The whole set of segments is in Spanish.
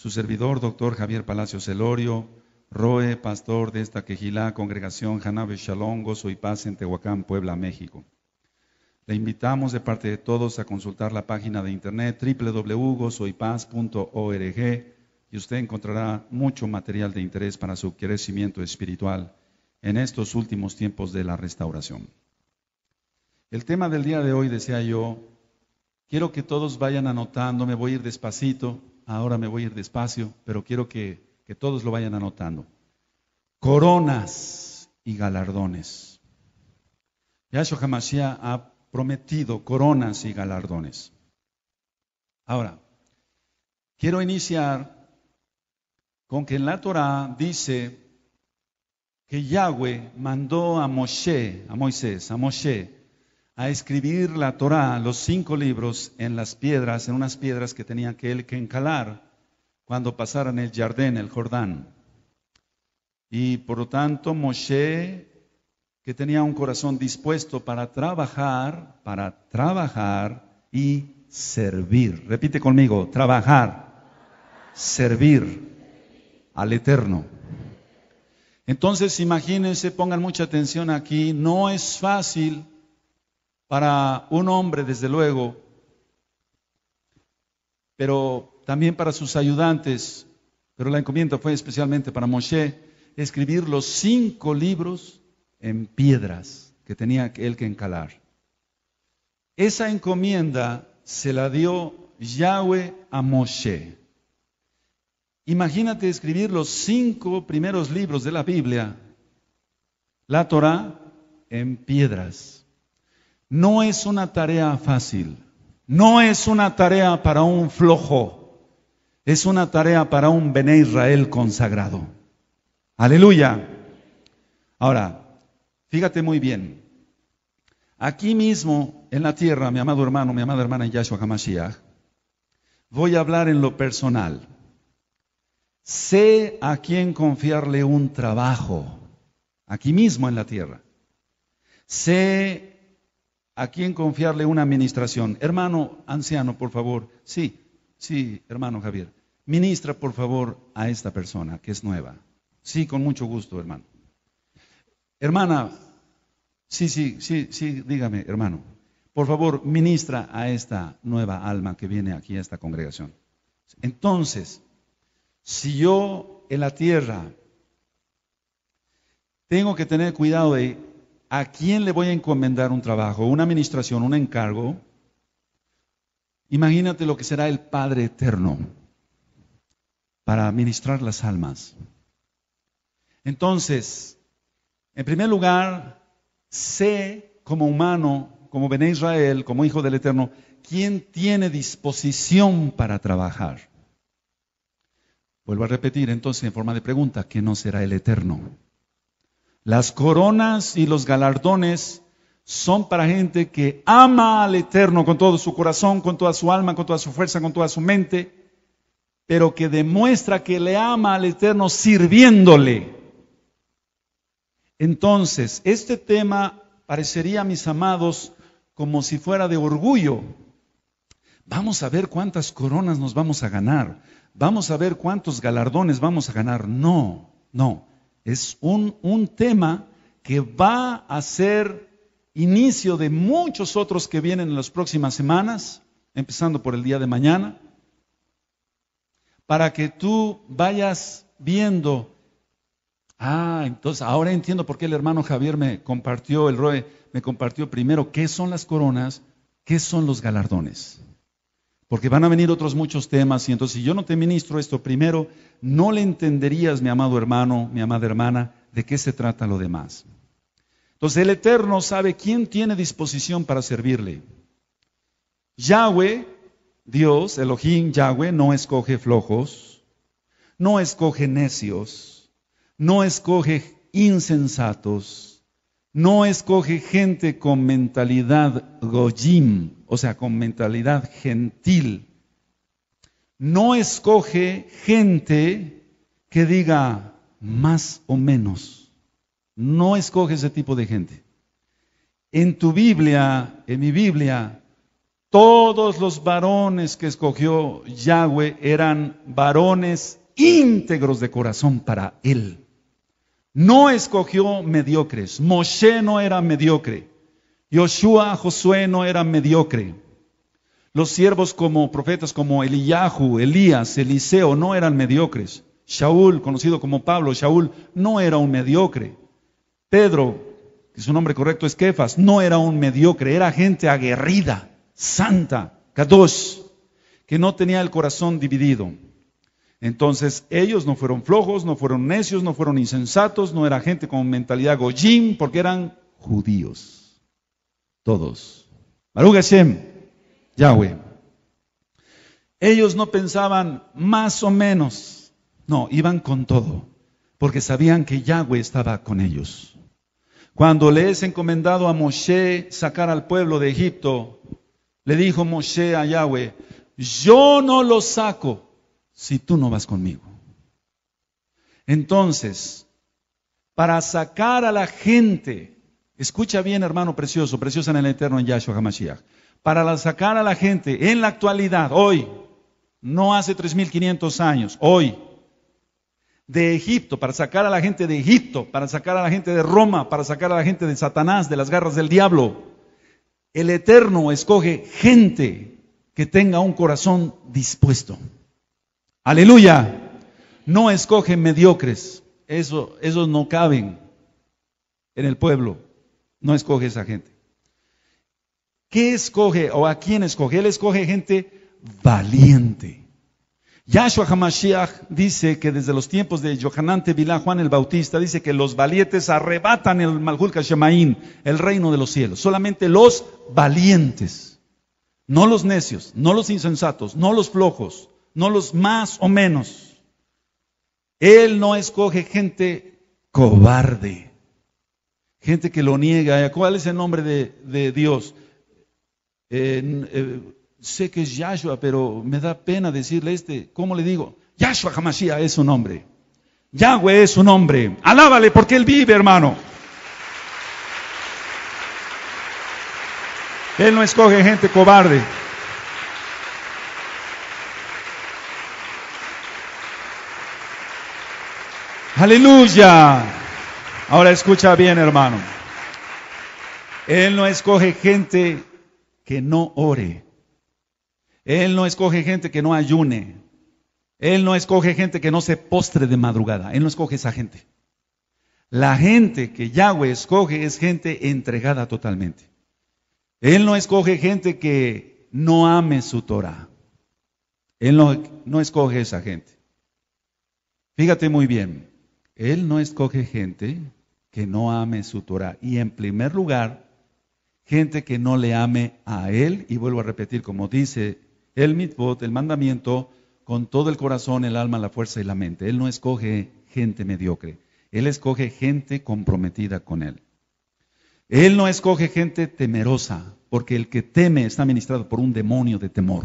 su servidor, doctor Javier Palacio Celorio, Roe, pastor de esta Quejilá, congregación Janabe Shalom, Gozo Paz en Tehuacán, Puebla, México. Le invitamos de parte de todos a consultar la página de internet www.gozoypaz.org y usted encontrará mucho material de interés para su crecimiento espiritual en estos últimos tiempos de la restauración. El tema del día de hoy, decía yo, quiero que todos vayan anotando, me voy a ir despacito, Ahora me voy a ir despacio, pero quiero que, que todos lo vayan anotando. Coronas y galardones. Yahshua Hamashiach ha prometido coronas y galardones. Ahora, quiero iniciar con que en la Torah dice que Yahweh mandó a Moshe, a Moisés, a Moshe, a escribir la Torá, los cinco libros, en las piedras, en unas piedras que tenía que él que encalar cuando pasaran el jardín, el Jordán. Y por lo tanto, Moshe, que tenía un corazón dispuesto para trabajar, para trabajar y servir. Repite conmigo, trabajar, servir al Eterno. Entonces, imagínense, pongan mucha atención aquí, no es fácil para un hombre, desde luego, pero también para sus ayudantes, pero la encomienda fue especialmente para Moshe, escribir los cinco libros en piedras que tenía él que encalar. Esa encomienda se la dio Yahweh a Moshe. Imagínate escribir los cinco primeros libros de la Biblia, la Torah, en piedras. No es una tarea fácil, no es una tarea para un flojo, es una tarea para un Bene Israel consagrado. Aleluya. Ahora, fíjate muy bien, aquí mismo en la tierra, mi amado hermano, mi amada hermana Yahshua HaMashiach, voy a hablar en lo personal. Sé a quién confiarle un trabajo, aquí mismo en la tierra. Sé a quién confiarle una administración. Hermano anciano, por favor. Sí, sí, hermano Javier. Ministra, por favor, a esta persona que es nueva. Sí, con mucho gusto, hermano. Hermana, sí, sí, sí, sí, dígame, hermano. Por favor, ministra a esta nueva alma que viene aquí a esta congregación. Entonces, si yo en la tierra tengo que tener cuidado de ¿a quién le voy a encomendar un trabajo, una administración, un encargo? Imagínate lo que será el Padre Eterno para administrar las almas. Entonces, en primer lugar, sé como humano, como Bené Israel, como hijo del Eterno, quién tiene disposición para trabajar. Vuelvo a repetir entonces en forma de pregunta, ¿qué no será el Eterno? Las coronas y los galardones son para gente que ama al Eterno con todo su corazón, con toda su alma, con toda su fuerza, con toda su mente, pero que demuestra que le ama al Eterno sirviéndole. Entonces, este tema parecería, mis amados, como si fuera de orgullo. Vamos a ver cuántas coronas nos vamos a ganar. Vamos a ver cuántos galardones vamos a ganar. No, no. Es un, tema que va a ser inicio de muchos otros que vienen en las próximas semanas, empezando por el día de mañana, para que tú vayas viendo, ah, entonces ahora entiendo por qué el hermano Javier me compartió, el Roe me compartió primero qué son las coronas, qué son los galardones porque van a venir otros muchos temas y entonces si yo no te ministro esto primero, no le entenderías, mi amado hermano, mi amada hermana, de qué se trata lo demás. Entonces el Eterno sabe quién tiene disposición para servirle. Yahweh, Dios, Elohim, Yahweh, no escoge flojos, no escoge necios, no escoge insensatos, no escoge gente con mentalidad goyim, o sea, con mentalidad gentil. No escoge gente que diga más o menos. No escoge ese tipo de gente. En tu Biblia, en mi Biblia, todos los varones que escogió Yahweh eran varones íntegros de corazón para él. No escogió mediocres. Moshe no era mediocre. Yoshua, Josué no era mediocre. Los siervos como profetas como Eliyahu, Elías, Eliseo no eran mediocres. Shaul, conocido como Pablo, Shaul no era un mediocre. Pedro, que su nombre correcto es Kefas, no era un mediocre, era gente aguerrida, santa, kadosh, que no tenía el corazón dividido. Entonces ellos no fueron flojos, no fueron necios, no fueron insensatos, no era gente con mentalidad goyim, porque eran judíos. Todos. Baruch Yahweh. Ellos no pensaban más o menos, no, iban con todo, porque sabían que Yahweh estaba con ellos. Cuando le es encomendado a Moshe sacar al pueblo de Egipto, le dijo Moshe a Yahweh, yo no lo saco si tú no vas conmigo. Entonces, para sacar a la gente, escucha bien hermano precioso, preciosa en el eterno en Yahshua HaMashiach, para sacar a la gente en la actualidad, hoy, no hace 3.500 años, hoy, de Egipto, para sacar a la gente de Egipto, para sacar a la gente de Roma, para sacar a la gente de Satanás, de las garras del diablo. El Eterno escoge gente que tenga un corazón dispuesto. Aleluya. No escoge mediocres. Eso, esos no caben en el pueblo. No escoge esa gente. ¿Qué escoge o a quién escoge? Él escoge gente valiente. Yahshua HaMashiach dice que desde los tiempos de Yohanan Tevilá, Juan el Bautista, dice que los valientes arrebatan el Malhul Shemaín, el reino de los cielos. Solamente los valientes, no los necios, no los insensatos, no los flojos, no los más o menos. Él no escoge gente cobarde, gente que lo niega. ¿Cuál es el nombre de, Dios? Eh, sé que es Yahshua, pero me da pena decirle este, ¿cómo le digo? Yahshua Hamashiach es su nombre. Yahweh es su nombre. Alábale porque Él vive, hermano. Él no escoge gente cobarde. Aleluya. Ahora escucha bien, hermano. Él no escoge gente que no ore. Él no escoge gente que no ayune. Él no escoge gente que no se postre de madrugada. Él no escoge esa gente. La gente que Yahweh escoge es gente entregada totalmente. Él no escoge gente que no ame su Torah. Él no, no escoge esa gente. Fíjate muy bien. Él no escoge gente que no ame su Torah. Y en primer lugar, gente que no le ame a Él. Y vuelvo a repetir, como dice el mitvot, el mandamiento, con todo el corazón, el alma, la fuerza y la mente. Él no escoge gente mediocre. Él escoge gente comprometida con Él. Él no escoge gente temerosa, porque el que teme está ministrado por un demonio de temor.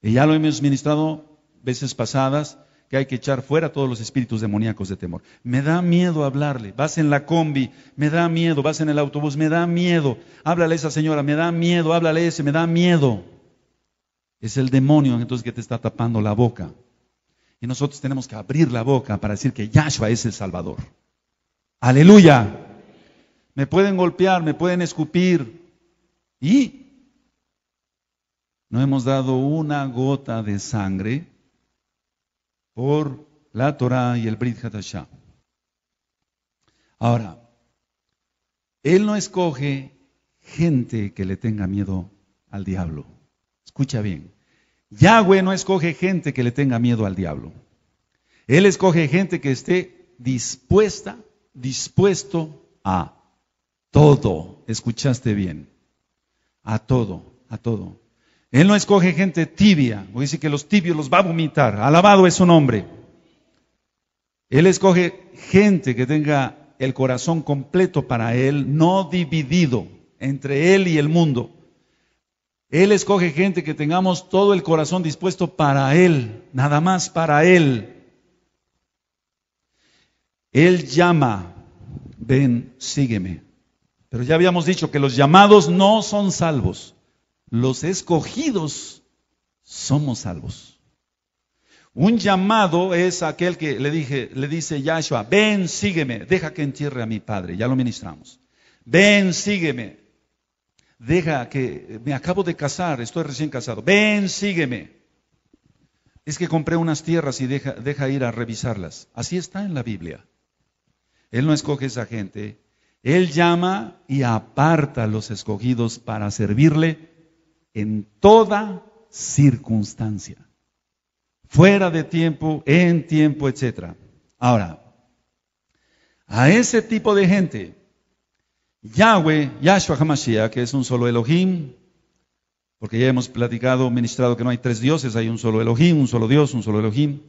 Y ya lo hemos ministrado veces pasadas que hay que echar fuera todos los espíritus demoníacos de temor. Me da miedo hablarle. Vas en la combi, me da miedo. Vas en el autobús, me da miedo. Háblale a esa señora, me da miedo. Háblale a ese, me da miedo. Es el demonio entonces que te está tapando la boca. Y nosotros tenemos que abrir la boca para decir que Yahshua es el Salvador. Aleluya. Me pueden golpear, me pueden escupir. ¿Y? No hemos dado una gota de sangre por la Torá y el Brit Hadashah. Ahora, Él no escoge gente que le tenga miedo al diablo. Escucha bien. Yahweh no escoge gente que le tenga miedo al diablo. Él escoge gente que esté dispuesta, dispuesto a todo. Escuchaste bien. A todo, a todo. Él no escoge gente tibia, o dice que los tibios los va a vomitar. Alabado es su nombre. Él escoge gente que tenga el corazón completo para Él, no dividido entre Él y el mundo. Él escoge gente que tengamos todo el corazón dispuesto para Él, nada más para Él. Él llama, ven, sígueme. Pero ya habíamos dicho que los llamados no son salvos los escogidos somos salvos. Un llamado es aquel que le dije, le dice Yahshua, ven, sígueme, deja que entierre a mi padre, ya lo ministramos. Ven, sígueme. Deja que me acabo de casar, estoy recién casado. Ven, sígueme. Es que compré unas tierras y deja, deja ir a revisarlas. Así está en la Biblia. Él no escoge esa gente. Él llama y aparta a los escogidos para servirle en toda circunstancia. Fuera de tiempo, en tiempo, etc. Ahora, a ese tipo de gente, Yahweh, Yahshua HaMashiach, que es un solo Elohim, porque ya hemos platicado, ministrado que no hay tres dioses, hay un solo Elohim, un solo Dios, un solo Elohim.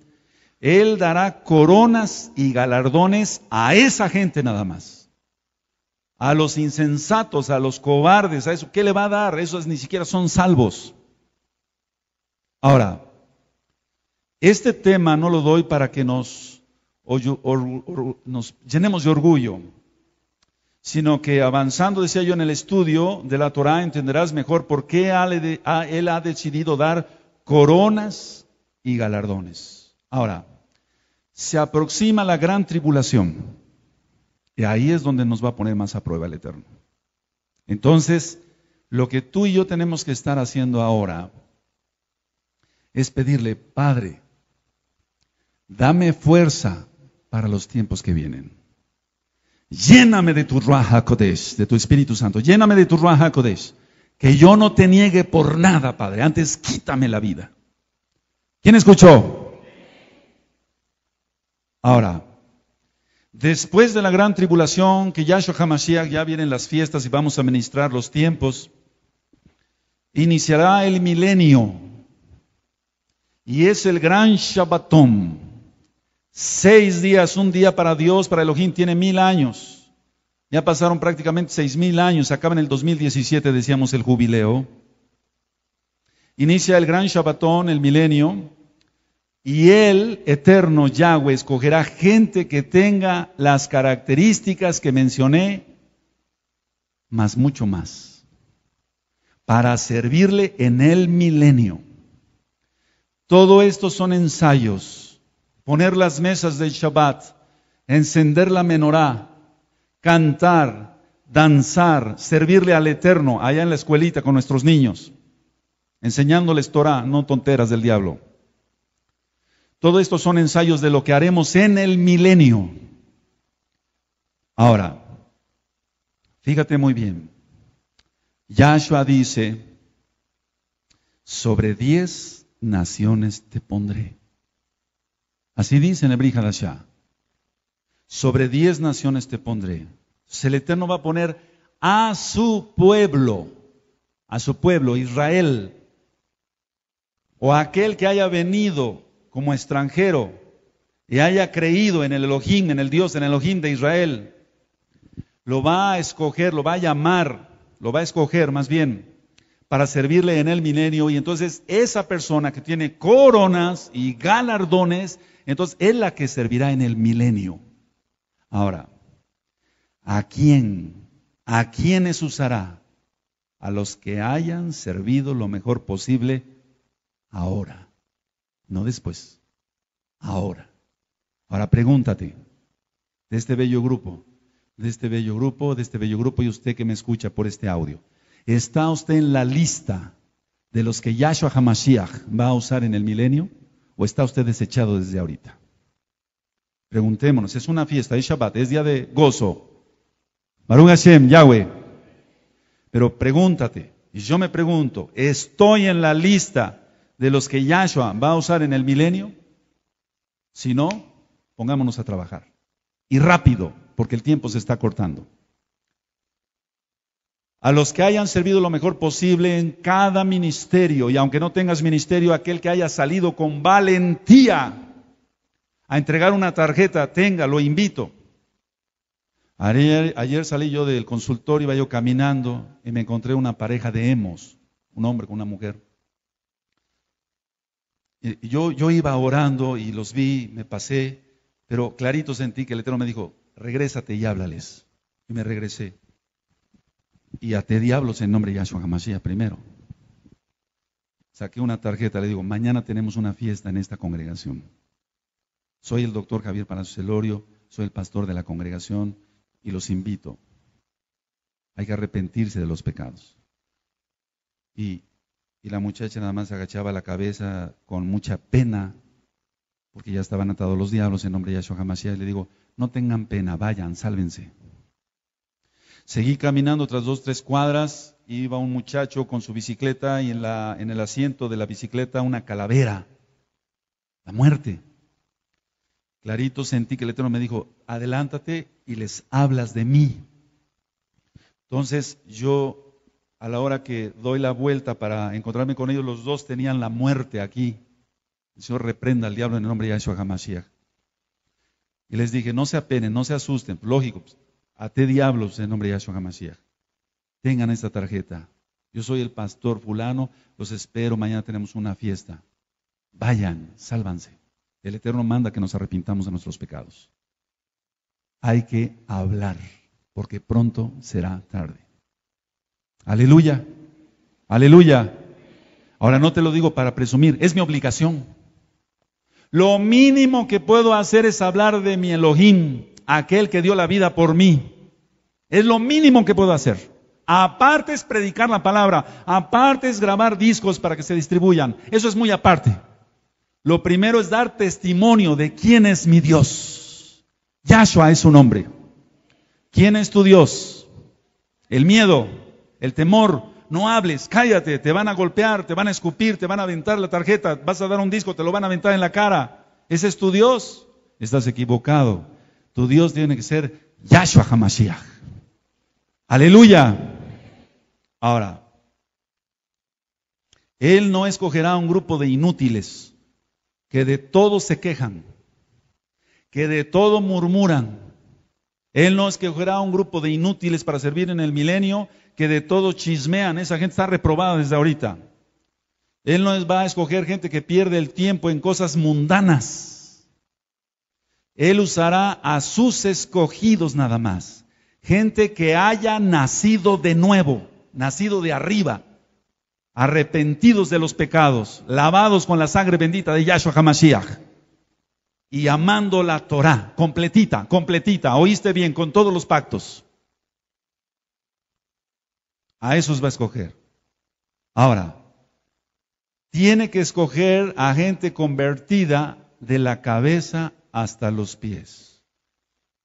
Él dará coronas y galardones a esa gente nada más a los insensatos, a los cobardes, a eso, ¿qué le va a dar? Esos ni siquiera son salvos. Ahora, este tema no lo doy para que nos, nos llenemos de orgullo, sino que avanzando, decía yo, en el estudio de la Torah, entenderás mejor por qué Él ha decidido dar coronas y galardones. Ahora, se aproxima la gran tribulación. Y ahí es donde nos va a poner más a prueba el Eterno. Entonces, lo que tú y yo tenemos que estar haciendo ahora es pedirle, Padre, dame fuerza para los tiempos que vienen. Lléname de tu Raja de tu Espíritu Santo. Lléname de tu Raja Que yo no te niegue por nada, Padre. Antes quítame la vida. ¿Quién escuchó? Ahora, Después de la gran tribulación, que Yahshua HaMashiach ya vienen las fiestas y vamos a ministrar los tiempos, iniciará el milenio. Y es el gran Shabbatón. Seis días, un día para Dios, para Elohim, tiene mil años. Ya pasaron prácticamente seis mil años. Acaba en el 2017, decíamos, el jubileo. Inicia el gran Shabbatón, el milenio. Y el eterno Yahweh escogerá gente que tenga las características que mencioné, más mucho más, para servirle en el milenio. Todo esto son ensayos, poner las mesas del Shabbat, encender la menorá, cantar, danzar, servirle al Eterno allá en la escuelita con nuestros niños, enseñándoles Torah, no tonteras del diablo. Todo esto son ensayos de lo que haremos en el milenio. Ahora, fíjate muy bien. Yahshua dice, sobre diez naciones te pondré. Así dice en Sobre diez naciones te pondré. el Eterno va a poner a su pueblo, a su pueblo, Israel, o aquel que haya venido como extranjero y haya creído en el Elohim, en el Dios, en el Elohim de Israel, lo va a escoger, lo va a llamar, lo va a escoger más bien para servirle en el milenio. Y entonces esa persona que tiene coronas y galardones, entonces es la que servirá en el milenio. Ahora, ¿a quién? ¿A quiénes usará? A los que hayan servido lo mejor posible ahora no después, ahora. Ahora pregúntate, de este bello grupo, de este bello grupo, de este bello grupo y usted que me escucha por este audio, ¿está usted en la lista de los que Yahshua Hamashiach va a usar en el milenio o está usted desechado desde ahorita? Preguntémonos, es una fiesta, es Shabbat, es día de gozo. Baruch Hashem, Yahweh. Pero pregúntate, y yo me pregunto, ¿estoy en la lista de los que Yahshua va a usar en el milenio? Si no, pongámonos a trabajar. Y rápido, porque el tiempo se está cortando. A los que hayan servido lo mejor posible en cada ministerio, y aunque no tengas ministerio, aquel que haya salido con valentía a entregar una tarjeta, tenga, lo invito. Ayer, salí yo del consultorio, iba yo caminando y me encontré una pareja de hemos, un hombre con una mujer. Yo, iba orando y los vi, me pasé, pero clarito sentí que el Eterno me dijo, regrésate y háblales. Y me regresé. Y até diablos en nombre de Yahshua Hamashiach primero. Saqué una tarjeta, le digo, mañana tenemos una fiesta en esta congregación. Soy el doctor Javier Palacios soy el pastor de la congregación y los invito. Hay que arrepentirse de los pecados. Y y la muchacha nada más agachaba la cabeza con mucha pena, porque ya estaban atados los diablos en nombre de Yahshua Hamashiach. Y le digo, no tengan pena, vayan, sálvense. Seguí caminando tras dos, tres cuadras, iba un muchacho con su bicicleta y en, la, en el asiento de la bicicleta una calavera, la muerte. Clarito sentí que el Eterno me dijo, adelántate y les hablas de mí. Entonces yo a la hora que doy la vuelta para encontrarme con ellos, los dos tenían la muerte aquí. El Señor reprenda al diablo en el nombre de Yahshua Hamashiach. Y les dije, no se apenen, no se asusten. Lógico, pues, ate diablos en el nombre de Yahshua Hamashiach. Tengan esta tarjeta. Yo soy el pastor fulano, los espero, mañana tenemos una fiesta. Vayan, sálvanse. El Eterno manda que nos arrepintamos de nuestros pecados. Hay que hablar, porque pronto será tarde. Aleluya. Aleluya. Ahora no te lo digo para presumir, es mi obligación. Lo mínimo que puedo hacer es hablar de mi Elohim, aquel que dio la vida por mí. Es lo mínimo que puedo hacer. Aparte es predicar la palabra, aparte es grabar discos para que se distribuyan. Eso es muy aparte. Lo primero es dar testimonio de quién es mi Dios. Yahshua es su nombre. ¿Quién es tu Dios? El miedo, el temor, no hables, cállate, te van a golpear, te van a escupir, te van a aventar la tarjeta, vas a dar un disco, te lo van a aventar en la cara. Ese es tu Dios. Estás equivocado. Tu Dios tiene que ser Yahshua Hamashiach. Aleluya. Ahora, Él no escogerá un grupo de inútiles que de todo se quejan, que de todo murmuran. Él no escogerá un grupo de inútiles para servir en el milenio que de todo chismean. Esa gente está reprobada desde ahorita. Él no va a escoger gente que pierde el tiempo en cosas mundanas. Él usará a sus escogidos nada más. Gente que haya nacido de nuevo, nacido de arriba, arrepentidos de los pecados, lavados con la sangre bendita de Yahshua HaMashiach y amando la Torah, completita, completita, oíste bien, con todos los pactos. A esos va a escoger. Ahora, tiene que escoger a gente convertida de la cabeza hasta los pies.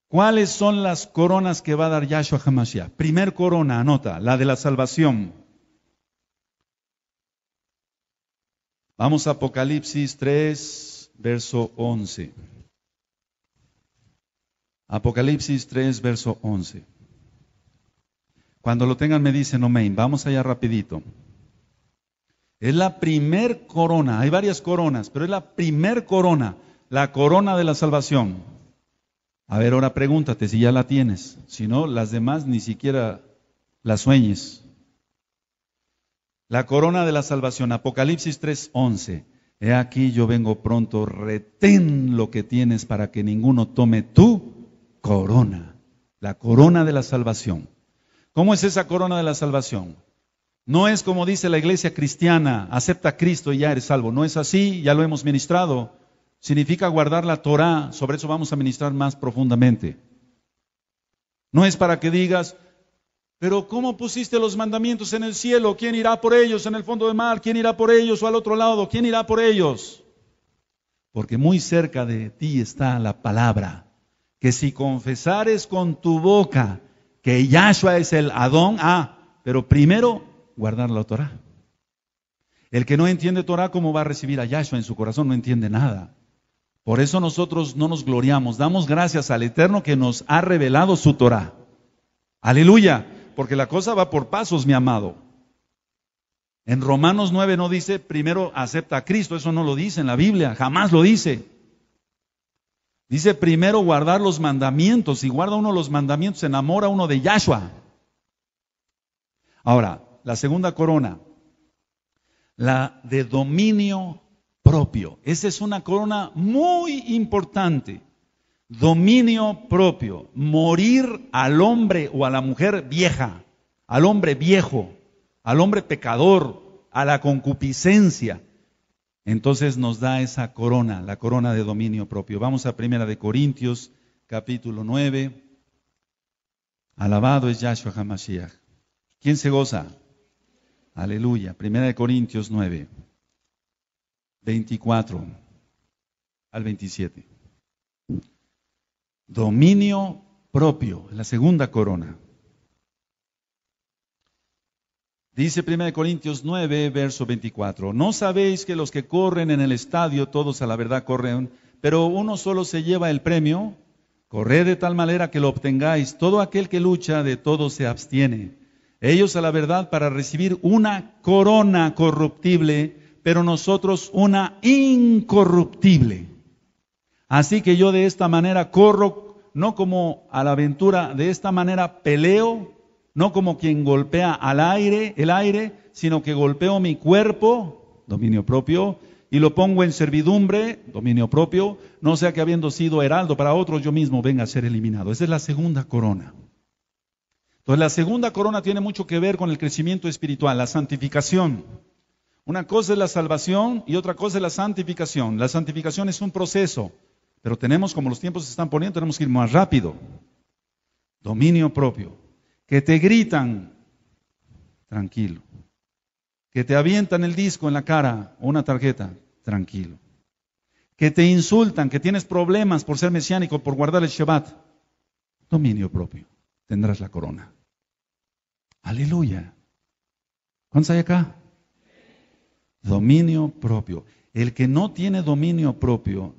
¿Cuáles son las coronas que va a dar Yahshua Hamashiach? Primer corona, anota, la de la salvación. Vamos a Apocalipsis 3, verso 11. Apocalipsis 3, verso 11. Cuando lo tengan me dicen, Main vamos allá rapidito. Es la primer corona, hay varias coronas, pero es la primer corona, la corona de la salvación. A ver, ahora pregúntate si ya la tienes, si no, las demás ni siquiera las sueñes. La corona de la salvación, Apocalipsis 11. He aquí yo vengo pronto, retén lo que tienes para que ninguno tome tu corona, la corona de la salvación. ¿Cómo es esa corona de la salvación? No es como dice la iglesia cristiana, acepta a Cristo y ya eres salvo. No es así, ya lo hemos ministrado. Significa guardar la Torah, sobre eso vamos a ministrar más profundamente. No es para que digas, pero ¿cómo pusiste los mandamientos en el cielo? ¿Quién irá por ellos en el fondo del mar? ¿Quién irá por ellos o al otro lado? ¿Quién irá por ellos? Porque muy cerca de ti está la palabra, que si confesares con tu boca, que Yahshua es el Adón, ah, pero primero guardar la Torah. El que no entiende Torah, ¿cómo va a recibir a Yahshua en su corazón? No entiende nada. Por eso nosotros no nos gloriamos, damos gracias al Eterno que nos ha revelado su Torah. Aleluya, porque la cosa va por pasos, mi amado. En Romanos 9 no dice, primero acepta a Cristo, eso no lo dice en la Biblia, jamás lo dice. Dice primero guardar los mandamientos. y guarda uno los mandamientos, se enamora uno de Yahshua. Ahora, la segunda corona, la de dominio propio. Esa es una corona muy importante. Dominio propio. Morir al hombre o a la mujer vieja, al hombre viejo, al hombre pecador, a la concupiscencia entonces nos da esa corona, la corona de dominio propio. Vamos a Primera de Corintios, capítulo 9. Alabado es Yahshua Hamashiach. ¿Quién se goza? Aleluya. Primera de Corintios 9, 24 al 27. Dominio propio, la segunda corona. Dice 1 Corintios 9, verso 24, ¿no sabéis que los que corren en el estadio todos a la verdad corren, pero uno solo se lleva el premio? Corred de tal manera que lo obtengáis. Todo aquel que lucha de todo se abstiene. Ellos a la verdad para recibir una corona corruptible, pero nosotros una incorruptible. Así que yo de esta manera corro, no como a la aventura, de esta manera peleo no como quien golpea al aire, el aire, sino que golpeo mi cuerpo, dominio propio, y lo pongo en servidumbre, dominio propio, no sea que habiendo sido heraldo para otros yo mismo venga a ser eliminado. Esa es la segunda corona. Entonces la segunda corona tiene mucho que ver con el crecimiento espiritual, la santificación. Una cosa es la salvación y otra cosa es la santificación. La santificación es un proceso, pero tenemos, como los tiempos se están poniendo, tenemos que ir más rápido. Dominio propio, que te gritan, tranquilo. Que te avientan el disco en la cara o una tarjeta, tranquilo. Que te insultan, que tienes problemas por ser mesiánico, por guardar el Shabbat, dominio propio, tendrás la corona. Aleluya. ¿Cuántos hay acá? Dominio propio. El que no tiene dominio propio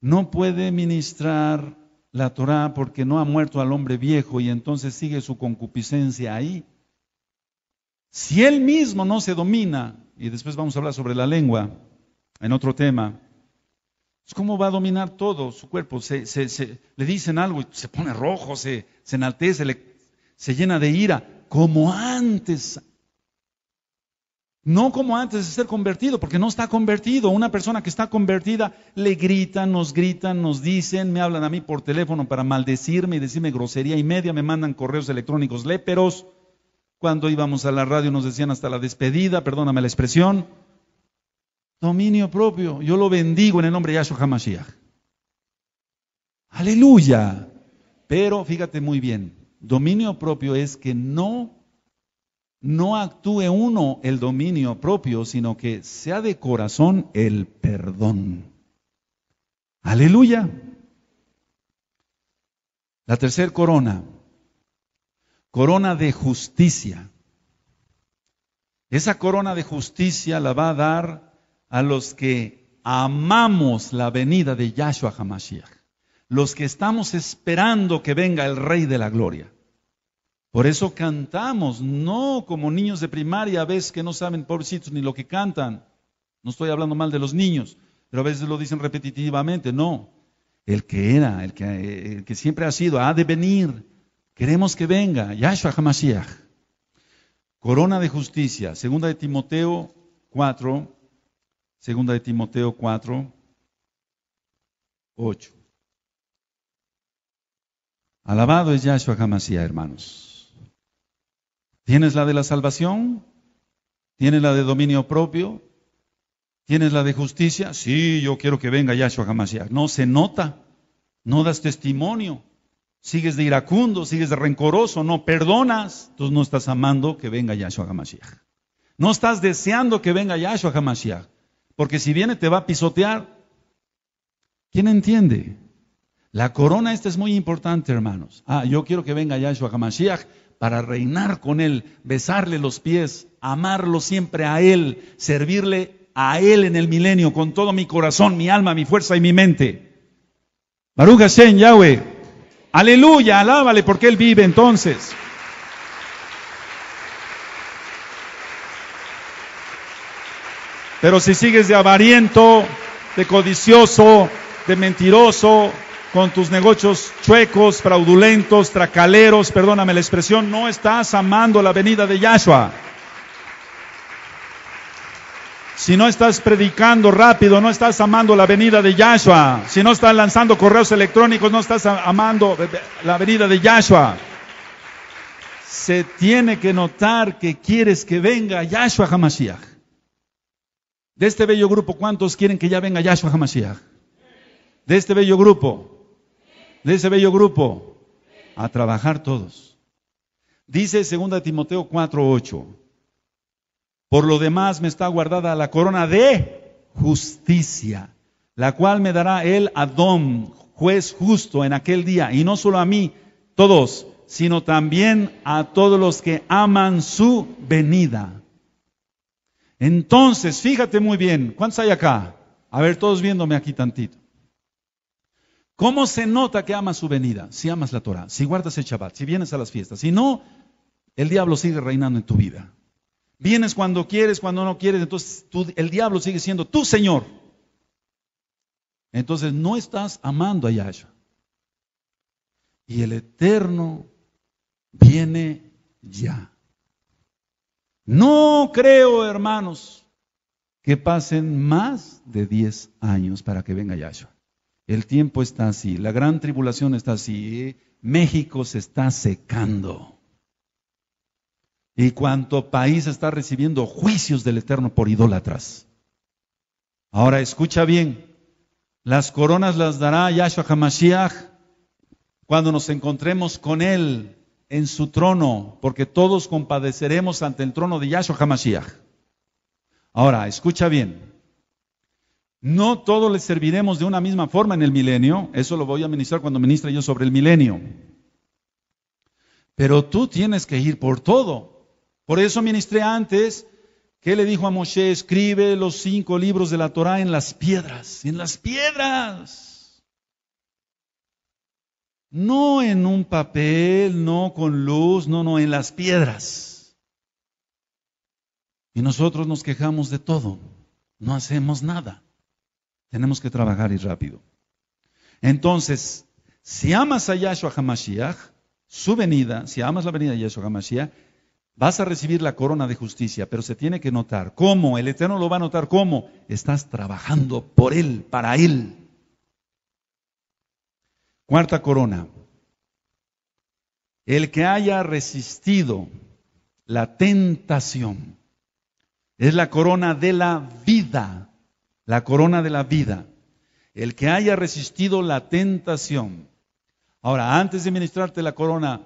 no puede ministrar la Torah porque no ha muerto al hombre viejo y entonces sigue su concupiscencia ahí. Si él mismo no se domina, y después vamos a hablar sobre la lengua en otro tema, pues, ¿cómo va a dominar todo su cuerpo? Se, le dicen algo y se pone rojo, se, enaltece, se llena de ira, como antes no como antes de ser convertido, porque no está convertido. Una persona que está convertida le gritan, nos gritan, nos dicen, me hablan a mí por teléfono para maldecirme y decirme grosería y media, me mandan correos electrónicos léperos. Cuando íbamos a la radio nos decían hasta la despedida, perdóname la expresión. Dominio propio, yo lo bendigo en el nombre de Yahshua HaMashiach. Aleluya. Pero fíjate muy bien, dominio propio es que no no actúe uno el dominio propio, sino que sea de corazón el perdón. Aleluya. La tercera corona, corona de justicia. Esa corona de justicia la va a dar a los que amamos la venida de Yahshua Hamashiach, los que estamos esperando que venga el Rey de la Gloria. Por eso cantamos, no como niños de primaria a veces que no saben, pobrecitos, ni lo que cantan. No estoy hablando mal de los niños, pero a veces lo dicen repetitivamente. No, el que era, el que, el que siempre ha sido, ha de venir. Queremos que venga, Yahshua HaMashiach. Corona de justicia, segunda de Timoteo 4, segunda de Timoteo 4, 8. Alabado es Yahshua HaMashiach, hermanos. Tienes la de la salvación, tienes la de dominio propio, tienes la de justicia. Sí, yo quiero que venga Yahshua Hamashiach. No se nota, no das testimonio, sigues de iracundo, sigues de rencoroso, no perdonas. Tú no estás amando que venga Yahshua Hamashiach. No estás deseando que venga Yahshua Hamashiach, porque si viene te va a pisotear. ¿Quién entiende? La corona esta es muy importante, hermanos. Ah, yo quiero que venga Yahshua Hamashiach para reinar con Él, besarle los pies, amarlo siempre a Él, servirle a Él en el milenio con todo mi corazón, mi alma, mi fuerza y mi mente. Baruch Hashem, Yahweh. Aleluya, alábale porque Él vive entonces. Pero si sigues de avariento, de codicioso, de mentiroso, con tus negocios chuecos, fraudulentos, tracaleros, perdóname la expresión, no estás amando la venida de Yahshua. Si no estás predicando rápido, no estás amando la venida de Yahshua. Si no estás lanzando correos electrónicos, no estás amando la venida de Yahshua. Se tiene que notar que quieres que venga Yahshua Hamashiach. De este bello grupo, ¿cuántos quieren que ya venga Yahshua Hamashiach? De este bello grupo, de ese bello grupo? A trabajar todos. Dice 2 Timoteo 4:8, por lo demás me está guardada la corona de justicia, la cual me dará el Adón, juez justo en aquel día, y no solo a mí, todos, sino también a todos los que aman su venida. Entonces, fíjate muy bien, ¿cuántos hay acá? A ver, todos viéndome aquí tantito. ¿Cómo se nota que amas su venida? Si amas la Torah, si guardas el Shabbat, si vienes a las fiestas. Si no, el diablo sigue reinando en tu vida. Vienes cuando quieres, cuando no quieres, entonces el diablo sigue siendo tu Señor. Entonces no estás amando a Yahshua. Y el Eterno viene ya. No creo, hermanos, que pasen más de 10 años para que venga Yahshua. El tiempo está así, la gran tribulación está así, México se está secando. Y cuanto país está recibiendo juicios del Eterno por idólatras. Ahora escucha bien, las coronas las dará Yahshua Hamashiach cuando nos encontremos con Él en su trono, porque todos compadeceremos ante el trono de Yahshua Hamashiach. Ahora, escucha bien, no todos les serviremos de una misma forma en el milenio, eso lo voy a ministrar cuando ministre yo sobre el milenio. Pero tú tienes que ir por todo. Por eso ministré antes que le dijo a Moshe, escribe los cinco libros de la Torá en las piedras, en las piedras. No en un papel, no con luz, no, no, en las piedras. Y nosotros nos quejamos de todo, no hacemos nada. Tenemos que trabajar y rápido. Entonces, si amas a Yahshua HaMashiach, su venida, si amas la venida de Yahshua HaMashiach, vas a recibir la corona de justicia, pero se tiene que notar. ¿Cómo? El Eterno lo va a notar. ¿Cómo? Estás trabajando por Él, para Él. Cuarta corona. El que haya resistido la tentación es la corona de la vida la corona de la vida, el que haya resistido la tentación. Ahora, antes de ministrarte la corona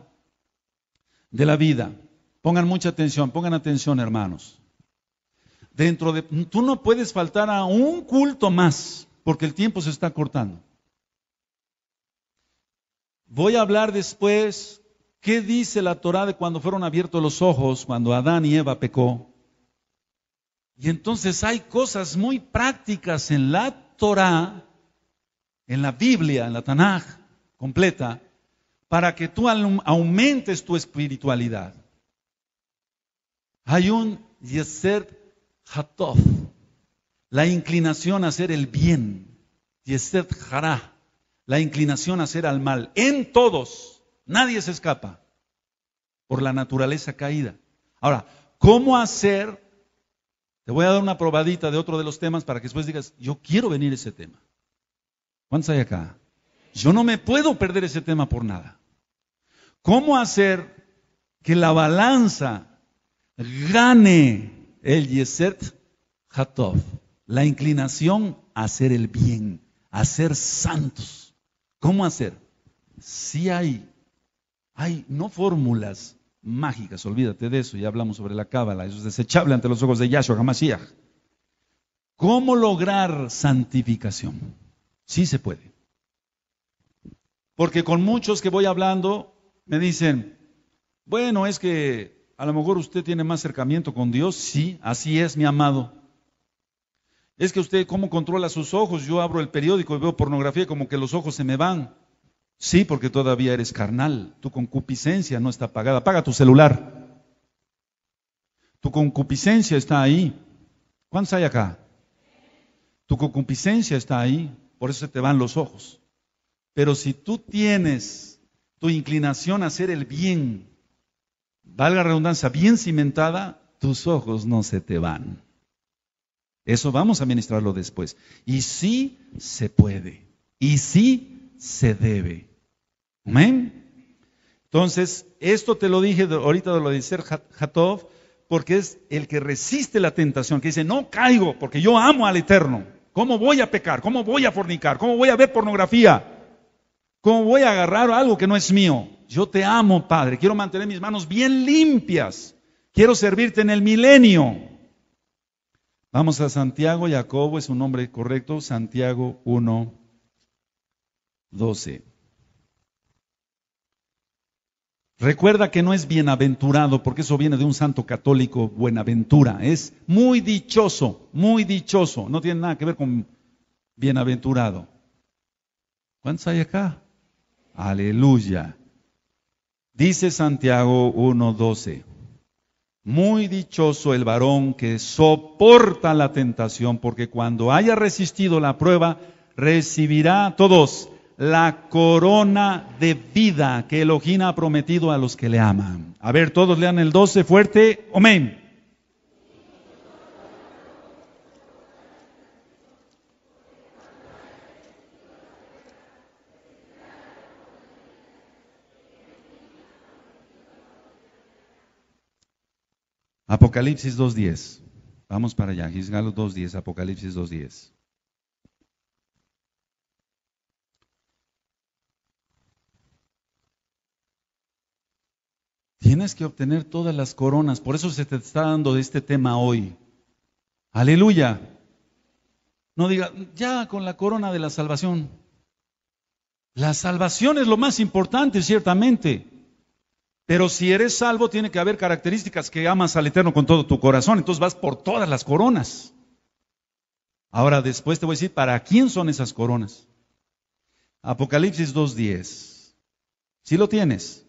de la vida, pongan mucha atención, pongan atención hermanos. Dentro de, tú no puedes faltar a un culto más, porque el tiempo se está cortando. Voy a hablar después qué dice la Torá de cuando fueron abiertos los ojos, cuando Adán y Eva pecó. Y entonces hay cosas muy prácticas en la Torah, en la Biblia, en la Tanaj completa, para que tú aumentes tu espiritualidad. Hay un Yesed Hatov, la inclinación a hacer el bien. Yeser Jara, la inclinación a hacer al mal. En todos, nadie se escapa por la naturaleza caída. Ahora, ¿cómo hacer te voy a dar una probadita de otro de los temas para que después digas, yo quiero venir a ese tema. ¿Cuántos hay acá? Yo no me puedo perder ese tema por nada. ¿Cómo hacer que la balanza gane el Yeset Hatov? La inclinación a hacer el bien, a ser santos. ¿Cómo hacer? Si hay, hay no fórmulas, mágicas, olvídate de eso, ya hablamos sobre la cábala, eso es desechable ante los ojos de Yahshua Hamashiach. ¿Cómo lograr santificación? Sí se puede. Porque con muchos que voy hablando me dicen, bueno, es que a lo mejor usted tiene más acercamiento con Dios, sí, así es, mi amado. Es que usted cómo controla sus ojos, yo abro el periódico y veo pornografía como que los ojos se me van. Sí, porque todavía eres carnal. Tu concupiscencia no está apagada. Paga tu celular. Tu concupiscencia está ahí. ¿Cuántos hay acá? Tu concupiscencia está ahí. Por eso se te van los ojos. Pero si tú tienes tu inclinación a hacer el bien, valga la redundancia, bien cimentada, tus ojos no se te van. Eso vamos a ministrarlo después. Y sí se puede. Y sí se debe. Amén. Entonces, esto te lo dije ahorita de lo de ser Jatov, porque es el que resiste la tentación, que dice, no caigo, porque yo amo al Eterno. ¿Cómo voy a pecar? ¿Cómo voy a fornicar? ¿Cómo voy a ver pornografía? ¿Cómo voy a agarrar algo que no es mío? Yo te amo, Padre. Quiero mantener mis manos bien limpias. Quiero servirte en el milenio. Vamos a Santiago. Jacobo es un nombre correcto. Santiago 1, 12. Recuerda que no es bienaventurado, porque eso viene de un santo católico, buenaventura. Es muy dichoso, muy dichoso. No tiene nada que ver con bienaventurado. ¿Cuántos hay acá? Aleluya. Dice Santiago 1.12. Muy dichoso el varón que soporta la tentación, porque cuando haya resistido la prueba, recibirá todos la corona de vida que Elohim ha prometido a los que le aman. A ver, todos lean el 12 fuerte. Amén. Apocalipsis 2.10. Vamos para allá. Gisgalo 2.10, Apocalipsis 2.10. Tienes que obtener todas las coronas. Por eso se te está dando este tema hoy. Aleluya. No diga, ya con la corona de la salvación. La salvación es lo más importante, ciertamente. Pero si eres salvo, tiene que haber características que amas al Eterno con todo tu corazón. Entonces vas por todas las coronas. Ahora después te voy a decir, ¿para quién son esas coronas? Apocalipsis 2.10. Si lo tienes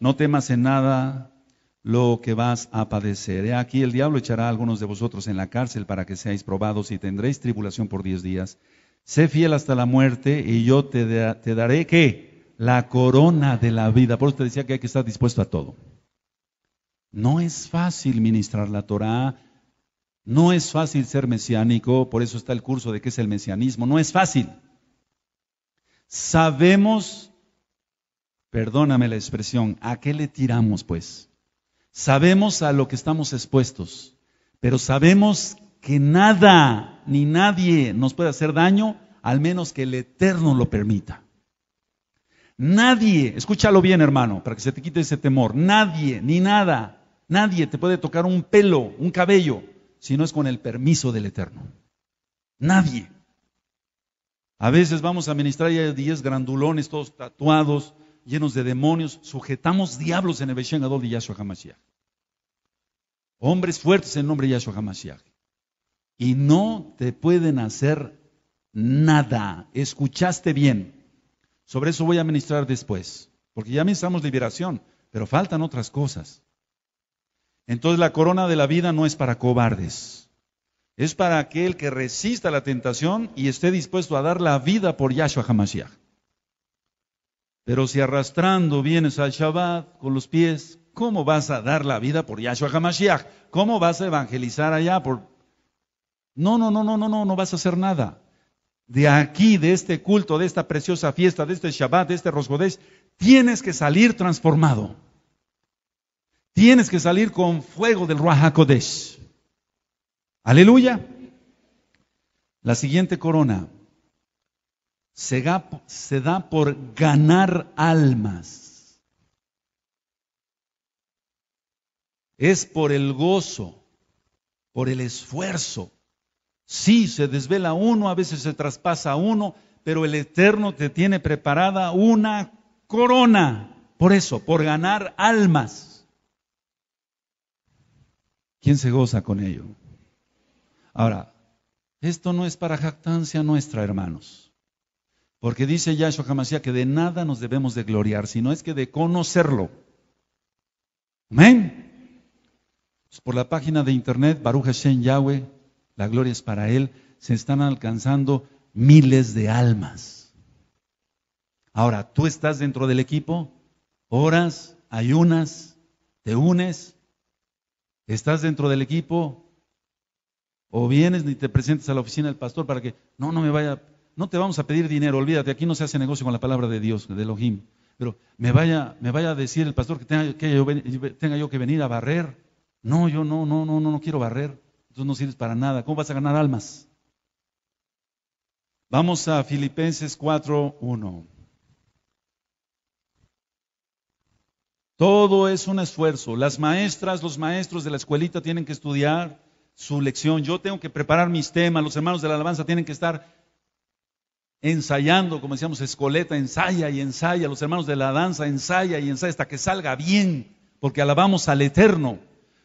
no temas en nada lo que vas a padecer. He aquí el diablo echará a algunos de vosotros en la cárcel para que seáis probados y tendréis tribulación por diez días. Sé fiel hasta la muerte y yo te, te daré qué? La corona de la vida. Por eso te decía que hay que estar dispuesto a todo. No es fácil ministrar la Torah, no es fácil ser mesiánico, por eso está el curso de qué es el mesianismo, no es fácil. Sabemos perdóname la expresión, ¿a qué le tiramos pues? Sabemos a lo que estamos expuestos, pero sabemos que nada ni nadie nos puede hacer daño, al menos que el Eterno lo permita. Nadie, escúchalo bien hermano, para que se te quite ese temor, nadie ni nada, nadie te puede tocar un pelo, un cabello, si no es con el permiso del Eterno. Nadie. A veces vamos a ministrar ya diez grandulones, todos tatuados, llenos de demonios, sujetamos diablos en el Beshen de Yahshua HaMashiach. Hombres fuertes en nombre de Yahshua HaMashiach. Y no te pueden hacer nada. Escuchaste bien. Sobre eso voy a ministrar después. Porque ya ministramos liberación, pero faltan otras cosas. Entonces la corona de la vida no es para cobardes. Es para aquel que resista la tentación y esté dispuesto a dar la vida por Yahshua HaMashiach. Pero si arrastrando vienes al Shabbat con los pies, ¿cómo vas a dar la vida por Yahshua HaMashiach? ¿Cómo vas a evangelizar allá por... No, no, no, no, no, no, no vas a hacer nada. De aquí, de este culto, de esta preciosa fiesta, de este Shabbat, de este Rosgodés, tienes que salir transformado. Tienes que salir con fuego del Ruach HaKodesh. Aleluya. La siguiente corona se da, por ganar almas. Es por el gozo, por el esfuerzo. Sí, se desvela uno, a veces se traspasa uno, pero el Eterno te tiene preparada una corona. Por eso, por ganar almas. ¿Quién se goza con ello? Ahora, esto no es para jactancia nuestra, hermanos. Porque dice Yahshua Hamashiach que de nada nos debemos de gloriar, sino es que de conocerlo. Amén. Pues por la página de internet, Baruch Hashem Yahweh, la gloria es para él, se están alcanzando miles de almas. Ahora, tú estás dentro del equipo, oras, ayunas, te unes, estás dentro del equipo, o vienes ni te presentas a la oficina del pastor para que, no, no me vaya no te vamos a pedir dinero, olvídate, aquí no se hace negocio con la palabra de Dios, de Elohim. Pero me vaya, me vaya a decir el pastor que tenga, que yo, tenga yo que venir a barrer. No, yo no, no, no, no, quiero barrer. Entonces no sirves para nada. ¿Cómo vas a ganar almas? Vamos a Filipenses 4.1. Todo es un esfuerzo. Las maestras, los maestros de la escuelita tienen que estudiar su lección. Yo tengo que preparar mis temas. Los hermanos de la alabanza tienen que estar ensayando, como decíamos, Escoleta ensaya y ensaya, los hermanos de la danza ensaya y ensaya hasta que salga bien, porque alabamos al Eterno.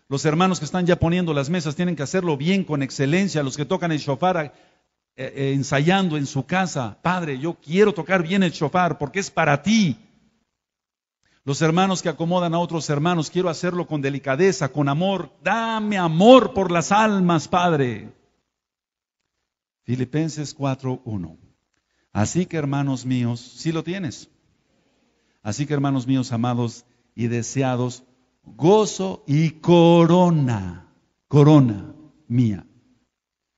Los hermanos que están ya poniendo las mesas tienen que hacerlo bien, con excelencia. Los que tocan el chofar eh, eh, ensayando en su casa, Padre, yo quiero tocar bien el shofar porque es para ti. Los hermanos que acomodan a otros hermanos, quiero hacerlo con delicadeza, con amor. Dame amor por las almas, Padre. Filipenses 4.1 Así que hermanos míos, si ¿sí lo tienes. Así que hermanos míos amados y deseados, gozo y corona, corona mía.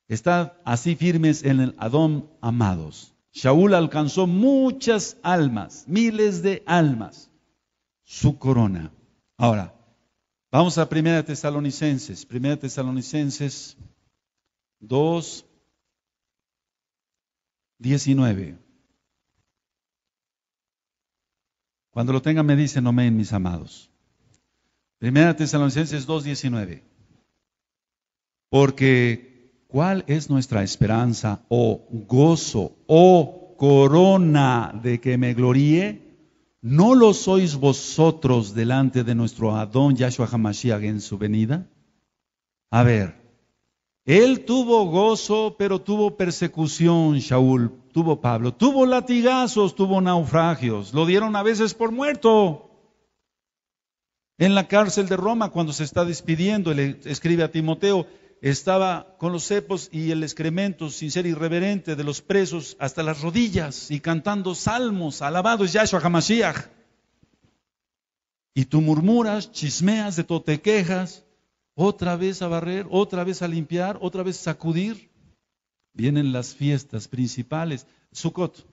Estad así firmes en el Adón, amados. Shaul alcanzó muchas almas, miles de almas, su corona. Ahora, vamos a Primera Tesalonicenses, Primera Tesalonicenses 2, 19. Cuando lo tengan me dicen, amén, mis amados. Primera Tesalonicenses 2.19. Porque ¿cuál es nuestra esperanza o gozo o corona de que me gloríe? ¿No lo sois vosotros delante de nuestro Adón Yahshua Hamashiach en su venida? A ver, él tuvo gozo, pero tuvo persecución, Shaul, tuvo Pablo, tuvo latigazos, tuvo naufragios, lo dieron a veces por muerto. En la cárcel de Roma, cuando se está despidiendo, le escribe a Timoteo, estaba con los cepos y el excremento, sin ser irreverente, de los presos hasta las rodillas y cantando salmos, alabados Yahshua Hamashiach. Y tú murmuras, chismeas, de todo te quejas, otra vez a barrer, otra vez a limpiar, otra vez a sacudir. Vienen las fiestas principales, Sukkot.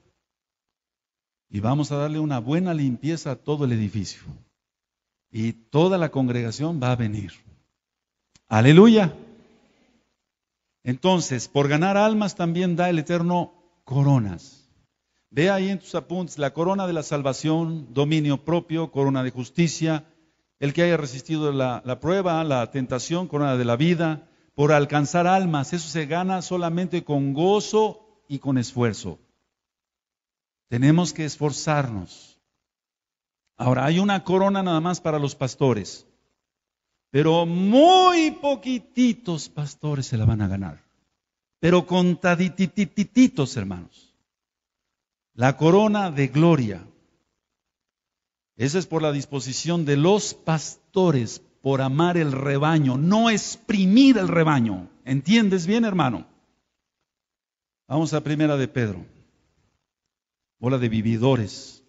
Y vamos a darle una buena limpieza a todo el edificio. Y toda la congregación va a venir. Aleluya. Entonces, por ganar almas también da el Eterno coronas. Ve ahí en tus apuntes la corona de la salvación, dominio propio, corona de justicia, el que haya resistido la, prueba, la tentación, corona de la vida, por alcanzar almas. Eso se gana solamente con gozo y con esfuerzo. Tenemos que esforzarnos. Ahora, hay una corona nada más para los pastores, pero muy poquititos pastores se la van a ganar, pero contaditititos, hermanos. La corona de gloria esa es por la disposición de los pastores, por amar el rebaño, no exprimir el rebaño. ¿Entiendes bien, hermano? Vamos a primera de Pedro. Bola de vividores.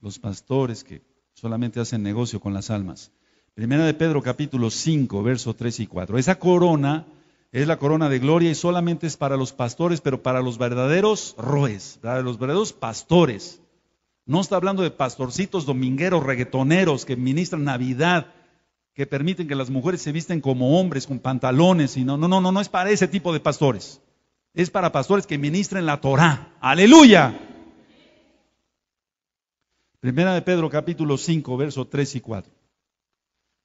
Los pastores que solamente hacen negocio con las almas. Primera de Pedro capítulo 5, versos 3 y 4. Esa corona es la corona de gloria y solamente es para los pastores, pero para los verdaderos roes, para los verdaderos pastores. No está hablando de pastorcitos domingueros, reggaetoneros que ministran Navidad, que permiten que las mujeres se visten como hombres, con pantalones. Y no, no, no, no, es para ese tipo de pastores. Es para pastores que ministren la Torah. Aleluya. Primera de Pedro capítulo 5, verso 3 y 4.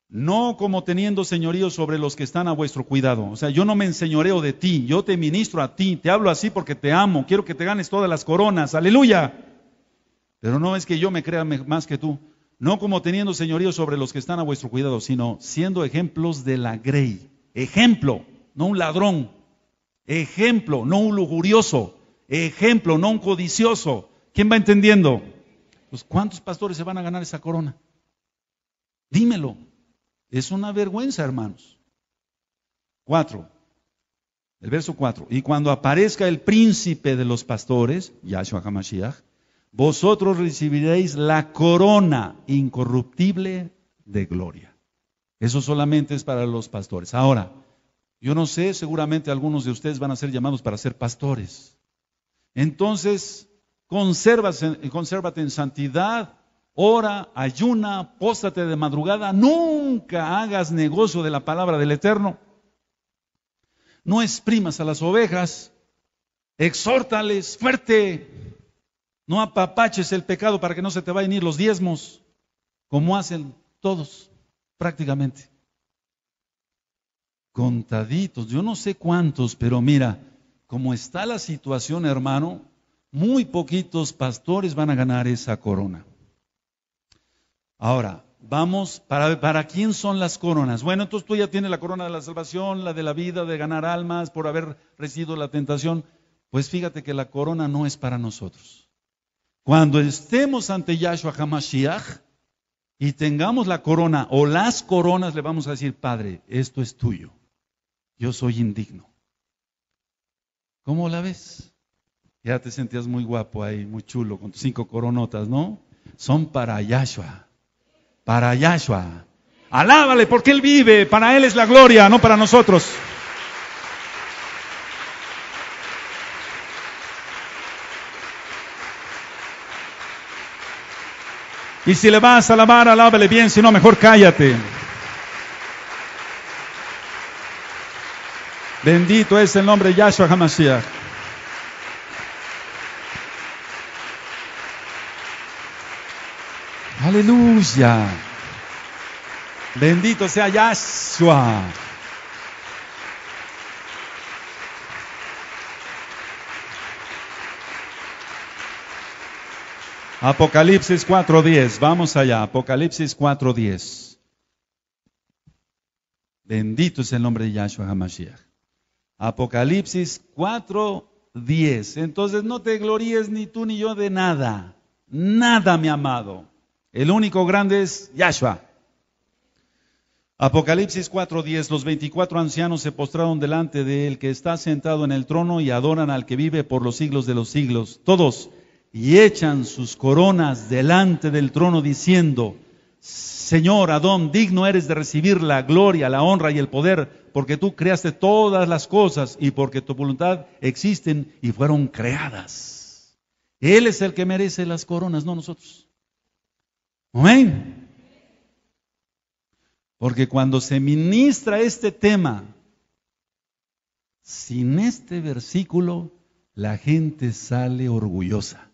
No como teniendo señorío sobre los que están a vuestro cuidado. O sea, yo no me enseñoreo de ti, yo te ministro a ti, te hablo así porque te amo, quiero que te ganes todas las coronas. Aleluya. Pero no es que yo me crea más que tú, no como teniendo señorío sobre los que están a vuestro cuidado, sino siendo ejemplos de la grey. Ejemplo, no un ladrón. Ejemplo, no un lujurioso. Ejemplo, no un codicioso. ¿Quién va entendiendo? Pues ¿cuántos pastores se van a ganar esa corona? Dímelo. Es una vergüenza, hermanos. Cuatro. El verso cuatro. Y cuando aparezca el príncipe de los pastores, Yahshua HaMashiach, vosotros recibiréis la corona incorruptible de gloria. Eso solamente es para los pastores. Ahora, yo no sé, seguramente algunos de ustedes van a ser llamados para ser pastores. Entonces, consérvate en santidad, ora, ayuna, póstate de madrugada, nunca hagas negocio de la palabra del Eterno. No exprimas a las ovejas, exhórtales fuerte, no apapaches el pecado para que no se te vayan a ir los diezmos, como hacen todos prácticamente. Contaditos, yo no sé cuántos, pero mira, como está la situación, hermano, muy poquitos pastores van a ganar esa corona. Ahora, vamos, ¿para, ¿para quién son las coronas? Bueno, entonces tú ya tienes la corona de la salvación, la de la vida, de ganar almas por haber recibido la tentación. Pues fíjate que la corona no es para nosotros. Cuando estemos ante Yahshua HaMashiach y tengamos la corona o las coronas, le vamos a decir, Padre, esto es tuyo. Yo soy indigno. ¿Cómo la ves? Ya te sentías muy guapo ahí, muy chulo, con tus cinco coronotas, ¿no? Son para Yahshua. Para Yahshua. Alábale porque Él vive. Para Él es la gloria, no para nosotros. Y si le vas a lavar, alábale bien, si no, mejor cállate. Bendito es el nombre de Yahshua Hamashiach. Aleluya. Bendito sea Yahshua. Apocalipsis 4.10, vamos allá, Apocalipsis 4.10. Bendito es el nombre de Yahshua HaMashiach. Apocalipsis 4.10. Entonces no te gloríes ni tú ni yo de nada, nada mi amado. El único grande es Yahshua. Apocalipsis 4:10, los 24 ancianos se postraron delante de él que está sentado en el trono y adoran al que vive por los siglos de los siglos. Todos y echan sus coronas delante del trono diciendo, Señor Adón, digno eres de recibir la gloria, la honra y el poder, porque tú creaste todas las cosas y porque tu voluntad existen y fueron creadas. Él es el que merece las coronas, no nosotros. Amén. Porque cuando se ministra este tema, sin este versículo, la gente sale orgullosa.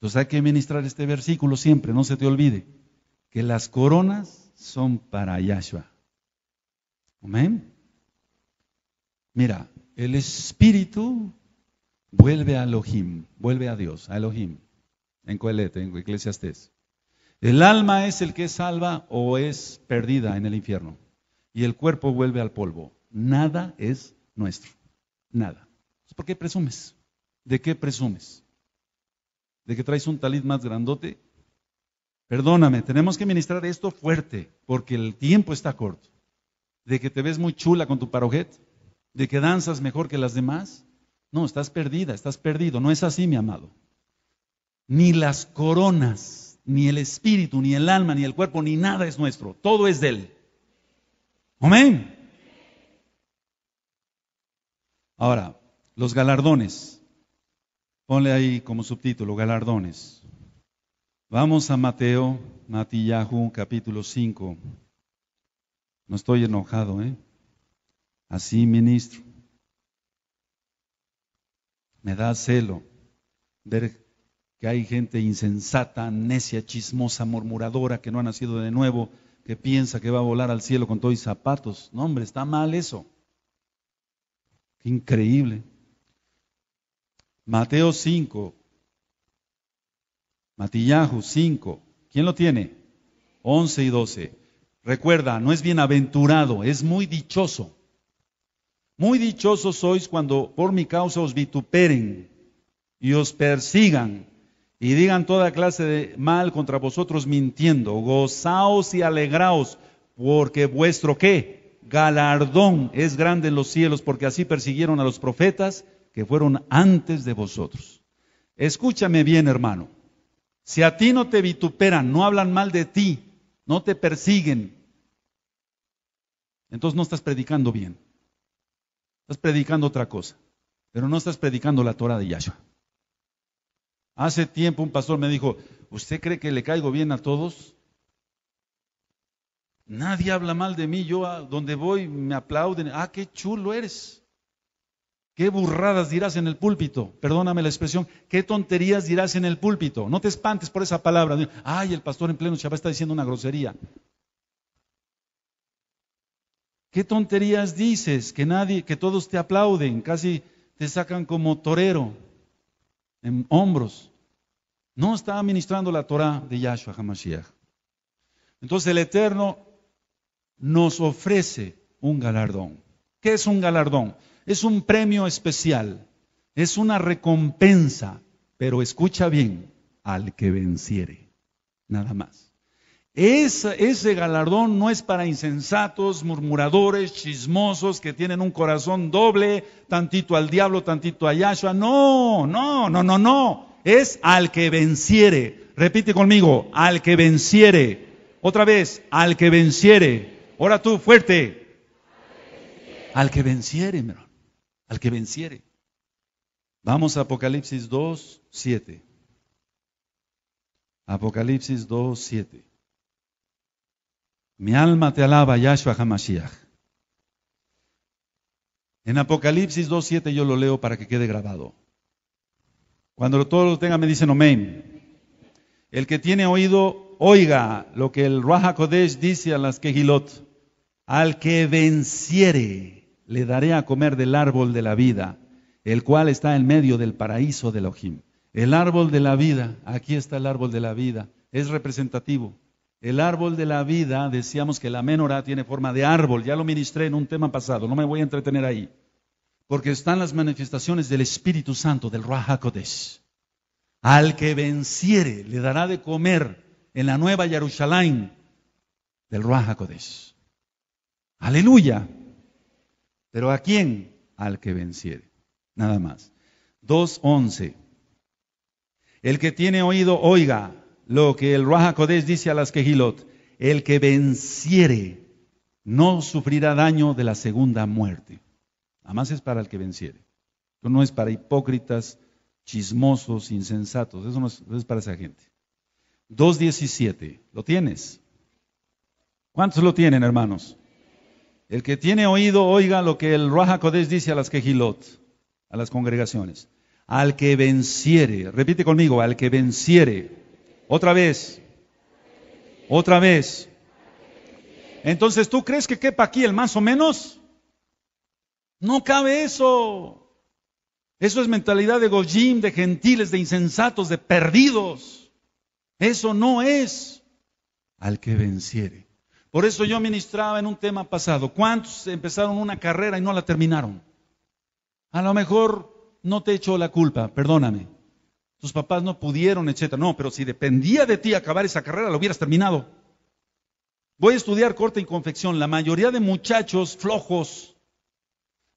Entonces hay que ministrar este versículo siempre, no se te olvide, que las coronas son para Yahshua. Amén. Mira, el espíritu vuelve a Elohim, vuelve a Dios, a Elohim, en Coelete, en Eclesiastes. El alma es el que salva o es perdida en el infierno. Y el cuerpo vuelve al polvo. Nada es nuestro. Nada. ¿Por qué presumes? ¿De qué presumes? de que traes un talit más grandote? Perdóname, tenemos que ministrar esto fuerte, porque el tiempo está corto. De que te ves muy chula con tu parojet, de que danzas mejor que las demás. No, estás perdida, estás perdido. No es así, mi amado. Ni las coronas, ni el espíritu, ni el alma, ni el cuerpo, ni nada es nuestro. Todo es de Él. Amén. Ahora, los galardones. Ponle ahí como subtítulo, galardones. Vamos a Mateo, Matillahu, capítulo 5. No estoy enojado, ¿eh? Así ministro. Me da celo ver que hay gente insensata, necia, chismosa, murmuradora, que no ha nacido de nuevo, que piensa que va a volar al cielo con todos y zapatos. No, hombre, está mal eso. Qué increíble. Mateo 5, matillajo 5. ¿Quién lo tiene? 11 y 12. Recuerda, no es bienaventurado, es muy dichoso. Muy dichoso sois cuando por mi causa os vituperen y os persigan y digan toda clase de mal contra vosotros mintiendo. Gozaos y alegraos, porque vuestro qué? Galardón es grande en los cielos, porque así persiguieron a los profetas que fueron antes de vosotros. Escúchame bien, hermano. Si a ti no te vituperan, no hablan mal de ti, no te persiguen, entonces no estás predicando bien. Estás predicando otra cosa, pero no estás predicando la Torah de Yahshua. Hace tiempo un pastor me dijo, ¿usted cree que le caigo bien a todos? Nadie habla mal de mí, yo a donde voy me aplauden, ah, qué chulo eres. ¿Qué burradas dirás en el púlpito? Perdóname la expresión. ¿Qué tonterías dirás en el púlpito? No te espantes por esa palabra. Ay, el pastor en pleno Shabbat está diciendo una grosería. ¿Qué tonterías dices? Que nadie, que todos te aplauden, casi te sacan como torero en hombros. No está administrando la Torah de Yahshua HaMashiach. Entonces el Eterno nos ofrece un galardón. ¿Qué es un galardón? es un premio especial, es una recompensa, pero escucha bien, al que venciere, nada más. ese galardón no es para insensatos, murmuradores, chismosos que tienen un corazón doble, tantito al diablo, tantito a Yahshua. No, no, no, no, no. Es al que venciere. Repite conmigo, al que venciere. Otra vez, al que venciere. Ora tú, fuerte. Al que venciere, hermano al que venciere. Vamos a Apocalipsis 2:7. Apocalipsis 2:7. Mi alma te alaba, Yahshua Hamashiach. En Apocalipsis 2, 7 yo lo leo para que quede grabado. Cuando todos lo tengan me dicen amén. El que tiene oído, oiga lo que el Raja Kodesh dice a las Gilot. Al que venciere le daré a comer del árbol de la vida, el cual está en medio del paraíso de Ojim. El árbol de la vida, aquí está el árbol de la vida, es representativo. El árbol de la vida, decíamos que la menorá tiene forma de árbol, ya lo ministré en un tema pasado, no me voy a entretener ahí, porque están las manifestaciones del Espíritu Santo, del HaKodes. Al que venciere le dará de comer en la nueva Jerusalén del HaKodes. Aleluya. Pero ¿a quién? Al que venciere. Nada más. 2.11. El que tiene oído, oiga lo que el Raja dice a las quejilot El que venciere no sufrirá daño de la segunda muerte. Además es para el que venciere. Esto no es para hipócritas, chismosos, insensatos. Eso no es, es para esa gente. 2.17. ¿Lo tienes? ¿Cuántos lo tienen, hermanos? El que tiene oído, oiga lo que el Raja Kodesh dice a las quejilot, a las congregaciones. Al que venciere, repite conmigo, al que venciere. Otra vez. Otra vez. Entonces, ¿tú crees que quepa aquí el más o menos? No cabe eso. Eso es mentalidad de Gojim, de gentiles, de insensatos, de perdidos. Eso no es al que venciere. Por eso yo ministraba en un tema pasado. ¿Cuántos empezaron una carrera y no la terminaron? A lo mejor no te echo la culpa, perdóname. Tus papás no pudieron, etc. No, pero si dependía de ti acabar esa carrera, la hubieras terminado. Voy a estudiar corte y confección. La mayoría de muchachos flojos.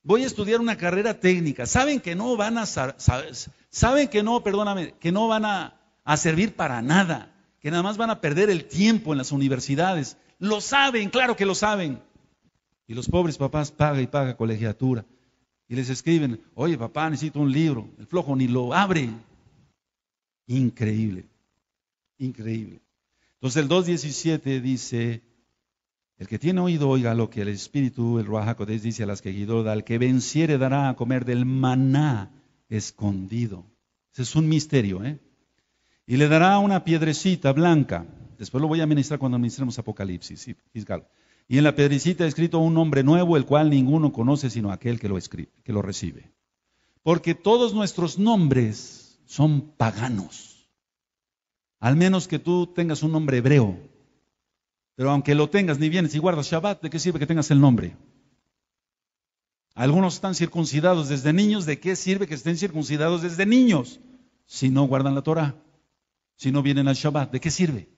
Voy a estudiar una carrera técnica. Saben que no van a, saben que no, perdóname, que no van a servir para nada. Que nada más van a perder el tiempo en las universidades lo saben, claro que lo saben. Y los pobres papás paga y paga colegiatura. Y les escriben, oye papá, necesito un libro. El flojo ni lo abre. Increíble, increíble. Entonces el 2.17 dice, el que tiene oído oiga lo que el Espíritu, el Ruajacodes dice a las que al que venciere dará a comer del maná escondido. Ese es un misterio, ¿eh? Y le dará una piedrecita blanca Después lo voy a ministrar cuando ministremos Apocalipsis, Fiscal. Y en la he escrito un nombre nuevo, el cual ninguno conoce sino aquel que lo, escribe, que lo recibe. Porque todos nuestros nombres son paganos. Al menos que tú tengas un nombre hebreo. Pero aunque lo tengas, ni vienes y guardas Shabbat, ¿de qué sirve que tengas el nombre? Algunos están circuncidados desde niños, ¿de qué sirve que estén circuncidados desde niños? Si no guardan la Torah, si no vienen al Shabbat, ¿de qué sirve?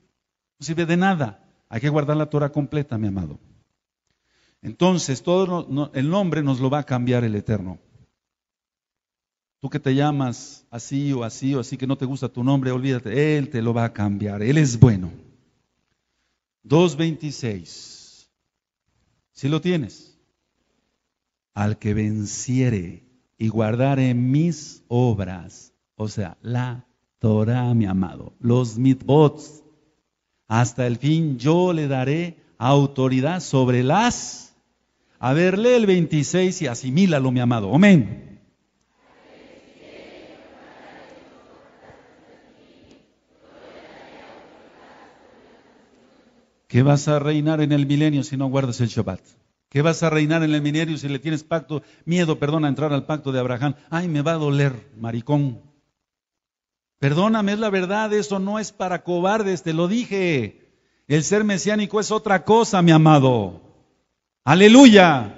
No sirve de nada. Hay que guardar la Torah completa, mi amado. Entonces, todo el nombre nos lo va a cambiar el Eterno. Tú que te llamas así o así o así que no te gusta tu nombre, olvídate, Él te lo va a cambiar. Él es bueno. 2.26. Si lo tienes. Al que venciere y guardare mis obras, o sea, la Torah, mi amado, los mitbots, hasta el fin yo le daré autoridad sobre las... A ver, lee el 26 y asimílalo, mi amado. Amén. ¿Qué vas a reinar en el milenio si no guardas el Shabbat? ¿Qué vas a reinar en el milenio si le tienes pacto, miedo, perdón, a entrar al pacto de Abraham? Ay, me va a doler, maricón. Perdóname, es la verdad, eso no es para cobardes, te lo dije. El ser mesiánico es otra cosa, mi amado. Aleluya.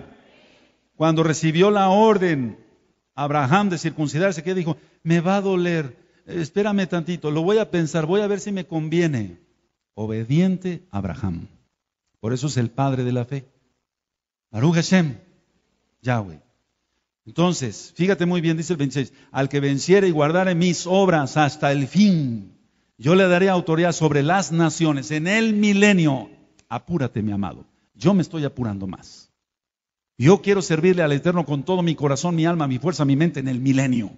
Cuando recibió la orden Abraham de circuncidarse, ¿qué dijo? Me va a doler, espérame tantito, lo voy a pensar, voy a ver si me conviene. Obediente Abraham. Por eso es el padre de la fe. Baruch Hashem, Yahweh. Entonces, fíjate muy bien, dice el 26, al que venciere y guardare mis obras hasta el fin, yo le daré autoridad sobre las naciones en el milenio. Apúrate, mi amado. Yo me estoy apurando más. Yo quiero servirle al Eterno con todo mi corazón, mi alma, mi fuerza, mi mente en el milenio.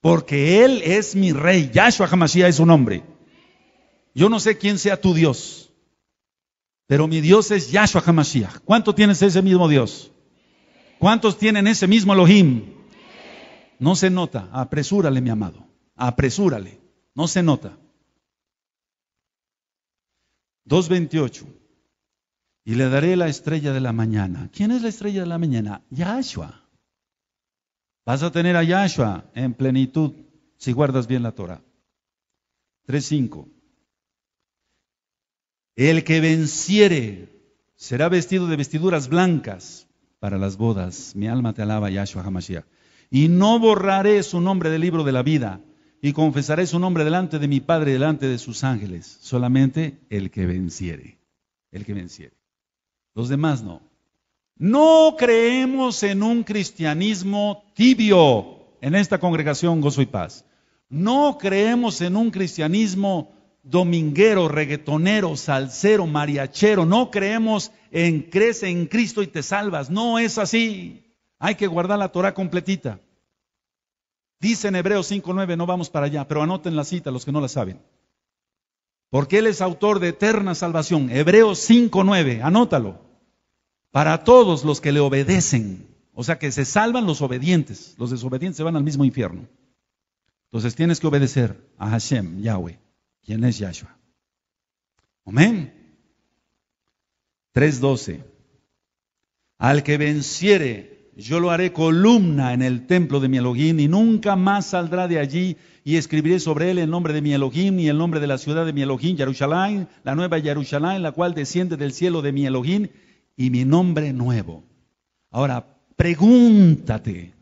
Porque Él es mi rey. Yahshua Hamashiach es su nombre. Yo no sé quién sea tu Dios. Pero mi Dios es Yahshua Hamashiach. ¿Cuánto tienes ese mismo Dios? ¿Cuántos tienen ese mismo Elohim? No se nota. Apresúrale, mi amado. Apresúrale. No se nota. 2.28. Y le daré la estrella de la mañana. ¿Quién es la estrella de la mañana? Yahshua. Vas a tener a Yahshua en plenitud si guardas bien la Torah. 3.5. El que venciere será vestido de vestiduras blancas para las bodas. Mi alma te alaba, Yahshua HaMashiach. Y no borraré su nombre del libro de la vida, y confesaré su nombre delante de mi Padre, delante de sus ángeles. Solamente el que venciere. El que venciere. Los demás no. No creemos en un cristianismo tibio en esta congregación Gozo y Paz. No creemos en un cristianismo dominguero, reggaetonero, salsero, mariachero. No creemos en crece en Cristo y te salvas. No es así. Hay que guardar la Torah completita. Dice en Hebreos 5.9, no vamos para allá, pero anoten la cita los que no la saben. Porque Él es autor de eterna salvación. Hebreos 5.9, anótalo. Para todos los que le obedecen. O sea que se salvan los obedientes. Los desobedientes se van al mismo infierno. Entonces tienes que obedecer a Hashem, Yahweh. ¿Quién es Yahshua? Amén. 3.12. Al que venciere, yo lo haré columna en el templo de mi Elohim y nunca más saldrá de allí y escribiré sobre él el nombre de mi Elohim y el nombre de la ciudad de mi Elohim, Jerusalén, la nueva Jerusalén, la cual desciende del cielo de mi Elohim y mi nombre nuevo. Ahora, pregúntate.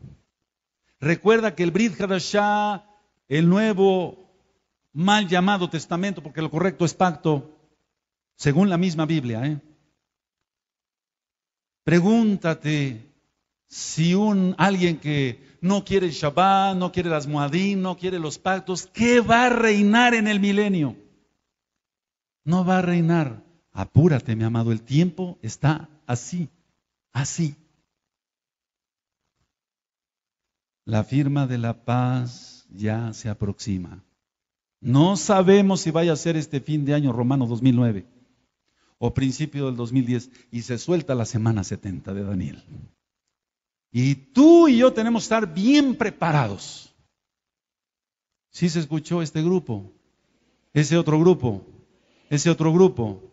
Recuerda que el Brit Hadashah, el nuevo mal llamado testamento, porque lo correcto es pacto, según la misma Biblia. ¿eh? Pregúntate si un alguien que no quiere el Shabbat, no quiere las Muadim, no quiere los pactos, ¿qué va a reinar en el milenio? No va a reinar. Apúrate, mi amado, el tiempo está así, así. La firma de la paz ya se aproxima. No sabemos si vaya a ser este fin de año romano 2009 o principio del 2010 y se suelta la semana 70 de Daniel. Y tú y yo tenemos que estar bien preparados. ¿Sí se escuchó este grupo? Ese otro grupo, ese otro grupo.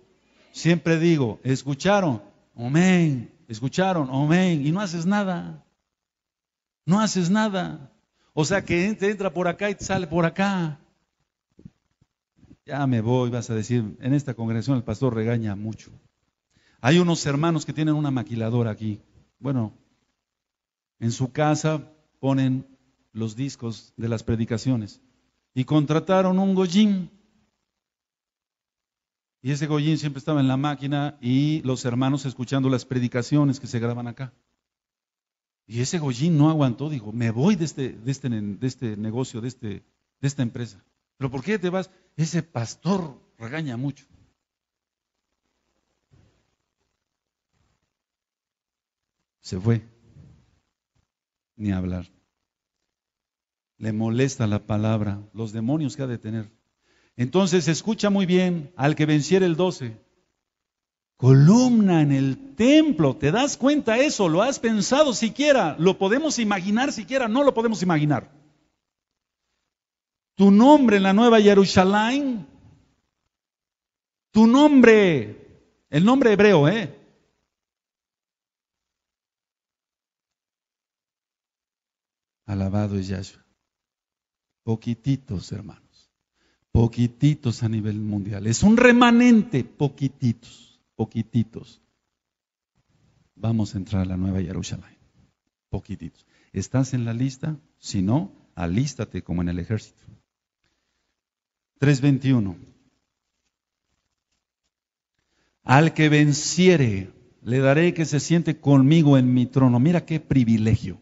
Siempre digo, escucharon, amén, escucharon, amén, y no haces nada. No haces nada. O sea que entra por acá y sale por acá ya me voy, vas a decir, en esta congregación el pastor regaña mucho. Hay unos hermanos que tienen una maquiladora aquí. Bueno, en su casa ponen los discos de las predicaciones y contrataron un gollín. Y ese gollín siempre estaba en la máquina y los hermanos escuchando las predicaciones que se graban acá. Y ese gollín no aguantó, dijo, me voy de este, de este, de este negocio, de, este, de esta empresa. Pero ¿por qué te vas? Ese pastor regaña mucho. Se fue. Ni hablar. Le molesta la palabra, los demonios que ha de tener. Entonces escucha muy bien al que venciera el 12. Columna en el templo, ¿te das cuenta eso? ¿Lo has pensado siquiera? ¿Lo podemos imaginar siquiera? No lo podemos imaginar. Tu nombre en la nueva Jerusalén. Tu nombre. El nombre hebreo, ¿eh? Alabado es Yahshua. Poquititos, hermanos. Poquititos a nivel mundial. Es un remanente. Poquititos. Poquititos. Vamos a entrar a la nueva Jerusalén. Poquititos. ¿Estás en la lista? Si no, alístate como en el ejército. 3:21. Al que venciere, le daré que se siente conmigo en mi trono. Mira qué privilegio.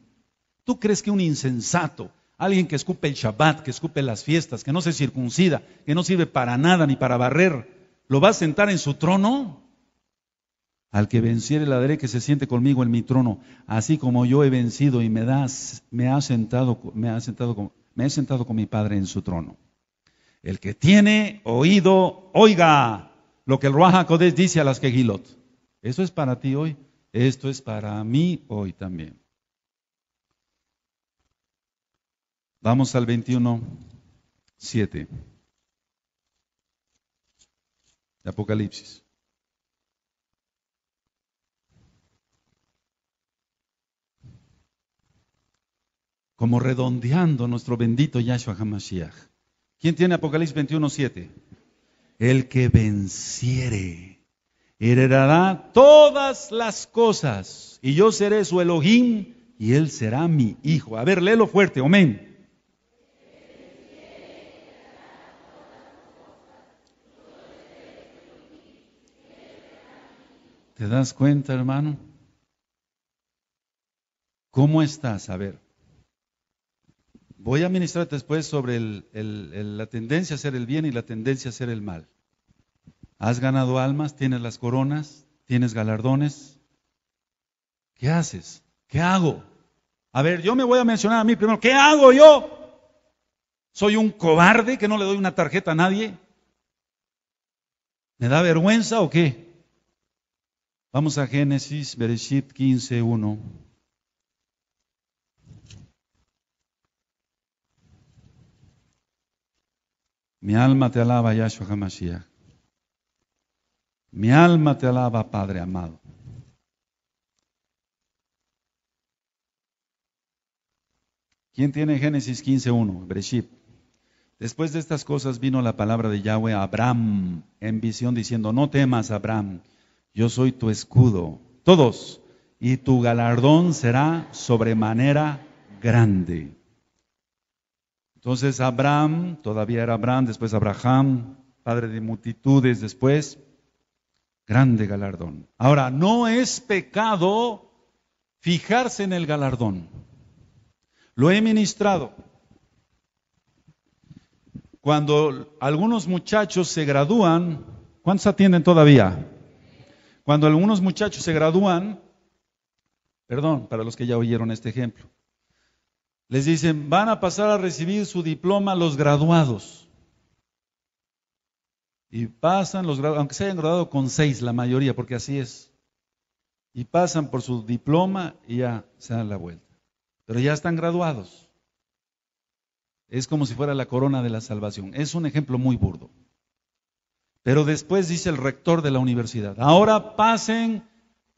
¿Tú crees que un insensato, alguien que escupe el Shabbat, que escupe las fiestas, que no se circuncida, que no sirve para nada ni para barrer, lo va a sentar en su trono? Al que venciere le daré que se siente conmigo en mi trono, así como yo he vencido y me, me, ha sentado, me, ha sentado me he sentado con mi Padre en su trono. El que tiene oído, oiga lo que el Ruach dice a las Gilot. Eso es para ti hoy, esto es para mí hoy también. Vamos al 21, 7 de Apocalipsis. Como redondeando nuestro bendito Yahshua HaMashiach. ¿Quién tiene Apocalipsis 21:7? El que venciere heredará todas las cosas y yo seré su Elohim y él será mi hijo. A ver, léelo fuerte, amén. ¿Te das cuenta, hermano? ¿Cómo estás? A ver. Voy a ministrar después sobre la tendencia a ser el bien y la tendencia a ser el mal. Has ganado almas, tienes las coronas, tienes galardones. ¿Qué haces? ¿Qué hago? A ver, yo me voy a mencionar a mí primero. ¿Qué hago yo? ¿Soy un cobarde que no le doy una tarjeta a nadie? ¿Me da vergüenza o qué? Vamos a Génesis, Bereshit 15, 1. Mi alma te alaba, Yahshua HaMashiach. Mi alma te alaba, Padre amado. ¿Quién tiene Génesis 15.1? Breshib. Después de estas cosas vino la palabra de Yahweh a Abraham en visión diciendo, no temas, Abraham, yo soy tu escudo. Todos, y tu galardón será sobremanera grande. Entonces Abraham, todavía era Abraham, después Abraham, padre de multitudes, después, grande galardón. Ahora, no es pecado fijarse en el galardón. Lo he ministrado. Cuando algunos muchachos se gradúan, ¿cuántos atienden todavía? Cuando algunos muchachos se gradúan, perdón, para los que ya oyeron este ejemplo, les dicen, van a pasar a recibir su diploma los graduados. Y pasan los graduados, aunque se hayan graduado con seis, la mayoría, porque así es. Y pasan por su diploma y ya se dan la vuelta. Pero ya están graduados. Es como si fuera la corona de la salvación. Es un ejemplo muy burdo. Pero después dice el rector de la universidad, ahora pasen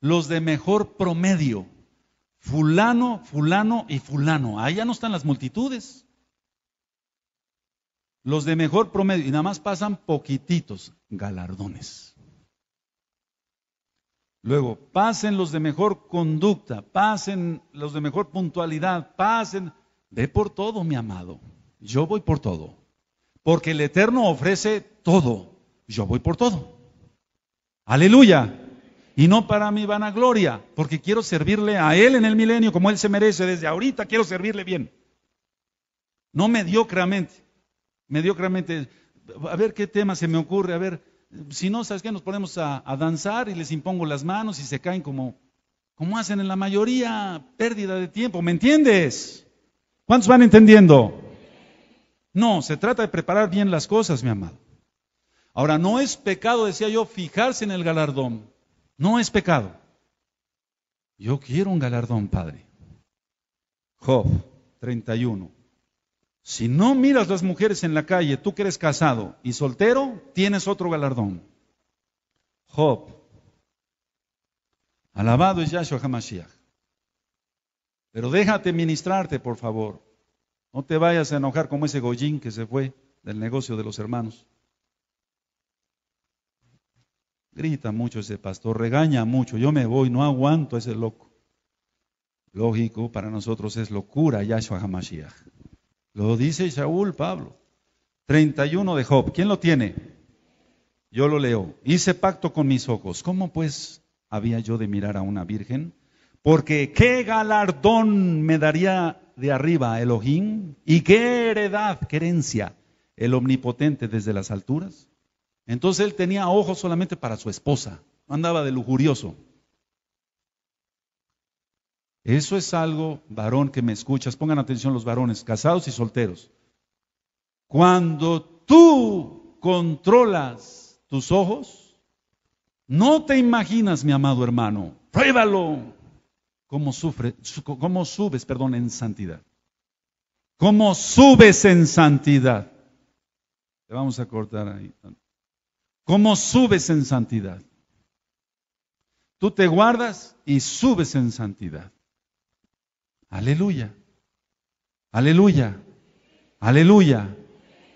los de mejor promedio fulano, fulano y fulano. Ahí ya no están las multitudes. Los de mejor promedio, y nada más pasan poquititos galardones. Luego, pasen los de mejor conducta, pasen los de mejor puntualidad, pasen. Ve por todo, mi amado. Yo voy por todo. Porque el Eterno ofrece todo. Yo voy por todo. Aleluya y no para mi vanagloria, porque quiero servirle a Él en el milenio como Él se merece. Desde ahorita quiero servirle bien. No mediocramente. Mediocramente. A ver qué tema se me ocurre. A ver, si no, ¿sabes qué? Nos ponemos a, a danzar y les impongo las manos y se caen como, como hacen en la mayoría. Pérdida de tiempo. ¿Me entiendes? ¿Cuántos van entendiendo? No, se trata de preparar bien las cosas, mi amado. Ahora, no es pecado, decía yo, fijarse en el galardón. No es pecado. Yo quiero un galardón, Padre. Job 31. Si no miras las mujeres en la calle, tú que eres casado y soltero, tienes otro galardón. Job. Alabado es Yahshua Hamashiach. Pero déjate ministrarte, por favor. No te vayas a enojar como ese Goyín que se fue del negocio de los hermanos. Grita mucho ese pastor, regaña mucho, yo me voy, no aguanto ese loco. Lógico, para nosotros es locura Yahshua HaMashiach. Lo dice Shaul Pablo. 31 de Job. ¿Quién lo tiene? Yo lo leo. Hice pacto con mis ojos. ¿Cómo pues había yo de mirar a una virgen? Porque qué galardón me daría de arriba Elohim y qué heredad, querencia, el omnipotente desde las alturas. Entonces él tenía ojos solamente para su esposa, andaba de lujurioso. Eso es algo, varón que me escuchas, pongan atención los varones, casados y solteros. Cuando tú controlas tus ojos, no te imaginas, mi amado hermano, pruébalo, cómo, sufre, cómo subes perdón, en santidad. Cómo subes en santidad. Te vamos a cortar ahí. ¿Cómo subes en santidad? Tú te guardas y subes en santidad. Aleluya. Aleluya. Aleluya.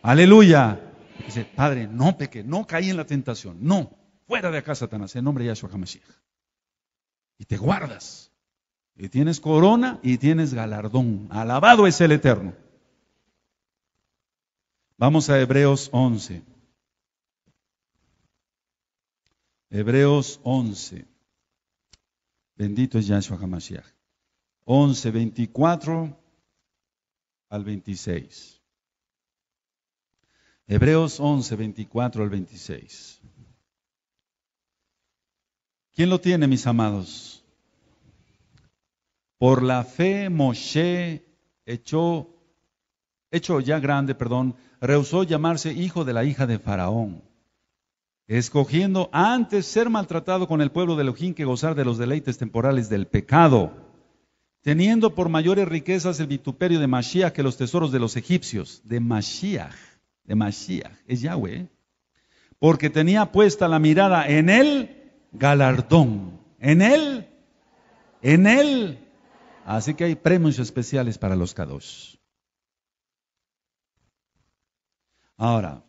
Aleluya. Dice, Padre, no peque, no caí en la tentación. No, fuera de acá, Satanás, en nombre de Yahshua HaMashiach. Y te guardas. Y tienes corona y tienes galardón. Alabado es el Eterno. Vamos a Hebreos 11. Hebreos 11. Bendito es Yahshua HaMashiach. 11, 24 al 26. Hebreos 11, 24 al 26. ¿Quién lo tiene, mis amados? Por la fe Moshe echó, hecho ya grande, perdón, rehusó llamarse hijo de la hija de Faraón escogiendo antes ser maltratado con el pueblo de Elohim que gozar de los deleites temporales del pecado, teniendo por mayores riquezas el vituperio de Mashiach que los tesoros de los egipcios, de Mashiach, de Mashiach, es Yahweh, porque tenía puesta la mirada en el galardón, en él, en él. Así que hay premios especiales para los Kadosh. Ahora,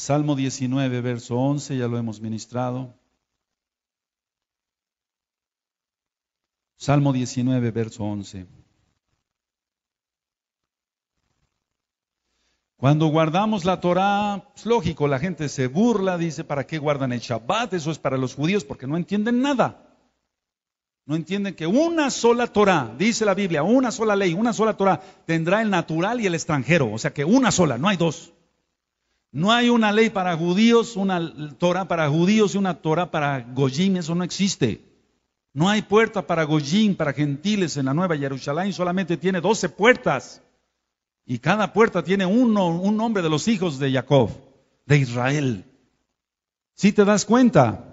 Salmo 19, verso 11, ya lo hemos ministrado. Salmo 19, verso 11. Cuando guardamos la Torah, es pues, lógico, la gente se burla, dice, ¿para qué guardan el Shabbat? Eso es para los judíos porque no entienden nada. No entienden que una sola Torah, dice la Biblia, una sola ley, una sola Torah, tendrá el natural y el extranjero. O sea que una sola, no hay dos. No hay una ley para judíos, una Torah para judíos y una Torah para Goyim, eso no existe. No hay puerta para Goyim, para gentiles en la Nueva Jerusalén, solamente tiene 12 puertas. Y cada puerta tiene uno, un nombre de los hijos de Jacob, de Israel. Si te das cuenta,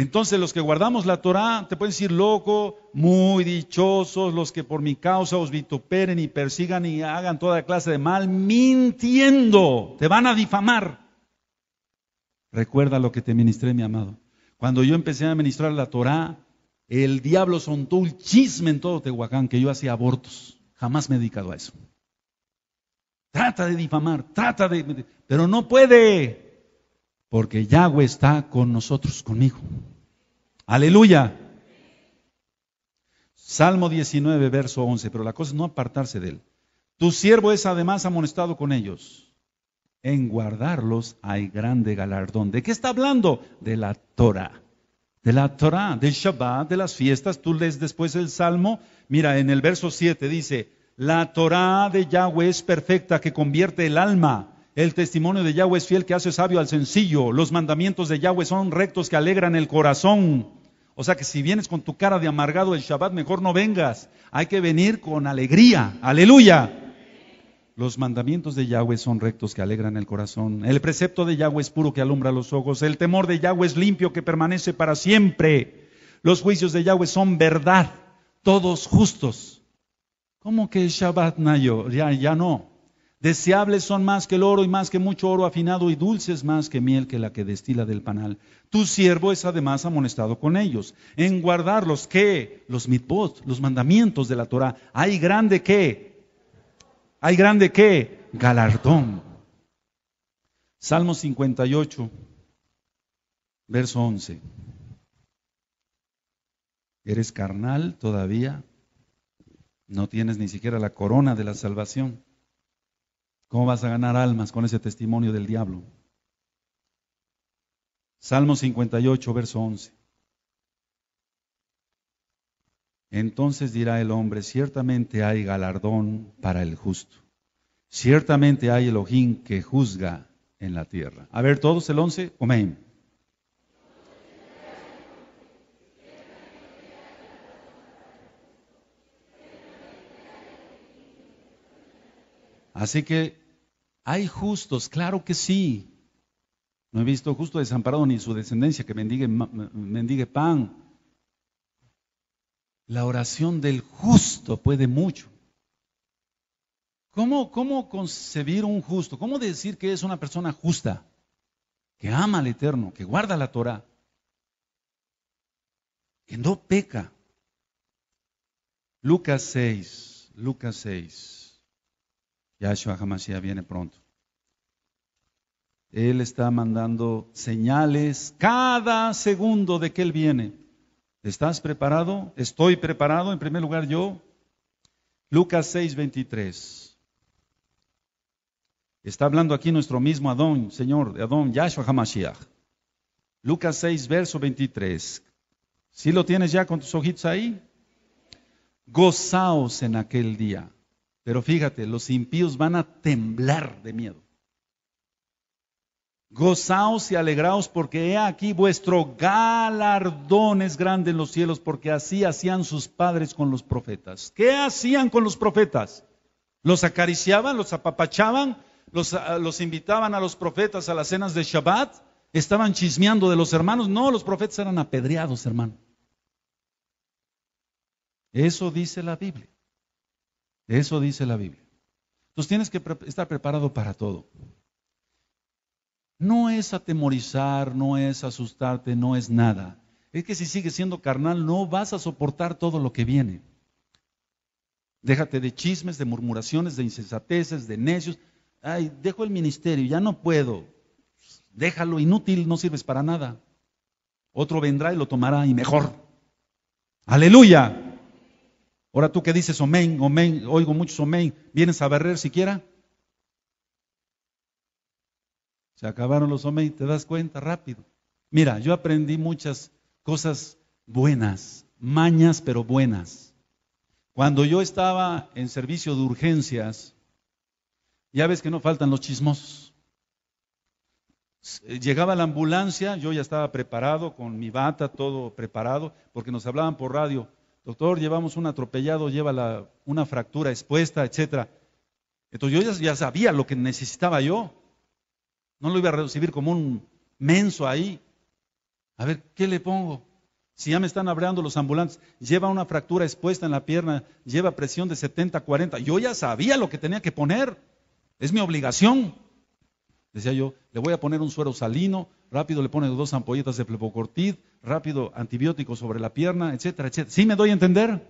entonces los que guardamos la Torá, te pueden decir loco, muy dichosos los que por mi causa os vituperen y persigan y hagan toda clase de mal, mintiendo, te van a difamar. Recuerda lo que te ministré, mi amado. Cuando yo empecé a ministrar la Torá, el diablo sontó un chisme en todo Tehuacán que yo hacía abortos. Jamás me he dedicado a eso. Trata de difamar, trata de... Pero no puede, porque Yahweh está con nosotros, conmigo. Aleluya. Salmo 19, verso 11, pero la cosa es no apartarse de él. Tu siervo es además amonestado con ellos. En guardarlos hay grande galardón. ¿De qué está hablando? De la Torah. De la Torah, del Shabbat, de las fiestas. Tú lees después el Salmo. Mira, en el verso 7 dice, la Torah de Yahweh es perfecta que convierte el alma. El testimonio de Yahweh es fiel que hace sabio al sencillo. Los mandamientos de Yahweh son rectos que alegran el corazón. O sea que si vienes con tu cara de amargado el Shabbat, mejor no vengas. Hay que venir con alegría. Aleluya. Los mandamientos de Yahweh son rectos que alegran el corazón. El precepto de Yahweh es puro que alumbra los ojos. El temor de Yahweh es limpio que permanece para siempre. Los juicios de Yahweh son verdad, todos justos. ¿Cómo que el Shabbat Nayo? Ya, ya no. Deseables son más que el oro y más que mucho oro afinado y dulces más que miel que la que destila del panal. Tu siervo es además amonestado con ellos en guardar los que, los mitbot, los mandamientos de la Torah. Hay grande qué! hay grande qué! galardón. Salmo 58, verso 11. ¿Eres carnal todavía? No tienes ni siquiera la corona de la salvación. ¿Cómo vas a ganar almas con ese testimonio del diablo? Salmo 58, verso 11. Entonces dirá el hombre, ciertamente hay galardón para el justo. Ciertamente hay Elohim que juzga en la tierra. A ver, todos el 11, amén. Así que hay justos, claro que sí. No he visto justo desamparado ni su descendencia que mendigue, pan. La oración del justo puede mucho. ¿Cómo, ¿Cómo concebir un justo? ¿Cómo decir que es una persona justa? Que ama al Eterno, que guarda la Torah, que no peca. Lucas 6, Lucas 6. Yahshua Hamashiach viene pronto. Él está mandando señales cada segundo de que Él viene. ¿Estás preparado? Estoy preparado, en primer lugar yo. Lucas 6, 23. Está hablando aquí nuestro mismo Adón, Señor, Adón, Yahshua Hamashiach. Lucas 6, verso 23. Si ¿Sí lo tienes ya con tus ojitos ahí? Gozaos en aquel día pero fíjate, los impíos van a temblar de miedo. Gozaos y alegraos porque he aquí vuestro galardón es grande en los cielos porque así hacían sus padres con los profetas. ¿Qué hacían con los profetas? Los acariciaban, los apapachaban, los, ah, invitaban a los profetas a las cenas de Shabbat, estaban chismeando de los hermanos. No, los profetas eran apedreados, hermano. Eso dice la Biblia eso dice la Biblia. Entonces tienes que estar preparado para todo. No es atemorizar, no es asustarte, no es nada. Es que si sigues siendo carnal no vas a soportar todo lo que viene. Déjate de chismes, de murmuraciones, de insensateces, de necios. Ay, dejo el ministerio, ya no puedo. Déjalo, inútil, no sirves para nada. Otro vendrá y lo tomará y mejor. Aleluya. Ahora tú que dices amén, amén, oigo mucho amén, ¿vienes a barrer siquiera? Se acabaron los amén, te das cuenta rápido. Mira, yo aprendí muchas cosas buenas, mañas pero buenas. Cuando yo estaba en servicio de urgencias, ya ves que no faltan los chismosos. Llegaba la ambulancia, yo ya estaba preparado con mi bata, todo preparado, porque nos hablaban por radio, doctor, llevamos un atropellado, lleva una fractura expuesta, etcétera. Entonces yo ya, sabía lo que necesitaba yo. No lo iba a recibir como un menso ahí. A ver, ¿qué le pongo? Si ya me están abriendo los ambulantes, lleva una fractura expuesta en la pierna, lleva presión de 70, 40. Yo ya sabía lo que tenía que poner. Es mi obligación. Decía yo, le voy a poner un suero salino, rápido le pone dos ampolletas de plebocortid rápido antibiótico sobre la pierna, etcétera, etcétera. ¿Sí me doy a entender?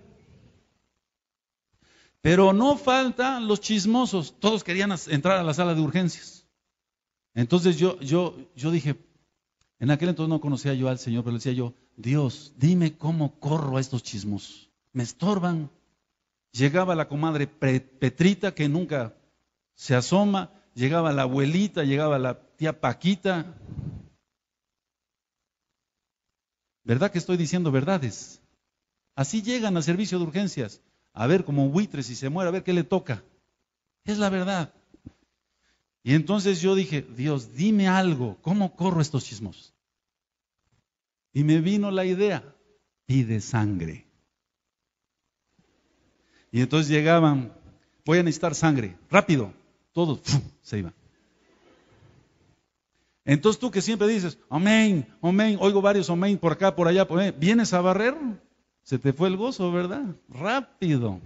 Pero no faltan los chismosos. Todos querían entrar a la sala de urgencias. Entonces yo, yo, yo dije, en aquel entonces no conocía yo al Señor, pero decía yo, Dios, dime cómo corro a estos chismosos. Me estorban. Llegaba la comadre Petrita, que nunca se asoma. Llegaba la abuelita, llegaba la tía Paquita, ¿Verdad que estoy diciendo verdades? Así llegan al servicio de urgencias. A ver, como un buitre, si se muere, a ver qué le toca. Es la verdad. Y entonces yo dije, Dios, dime algo, ¿cómo corro estos chismos? Y me vino la idea, pide sangre. Y entonces llegaban, voy a necesitar sangre, rápido, todos se iban. Entonces tú que siempre dices, amén, amén, oigo varios amén por acá, por allá, por vienes a barrer, se te fue el gozo, ¿verdad? Rápido.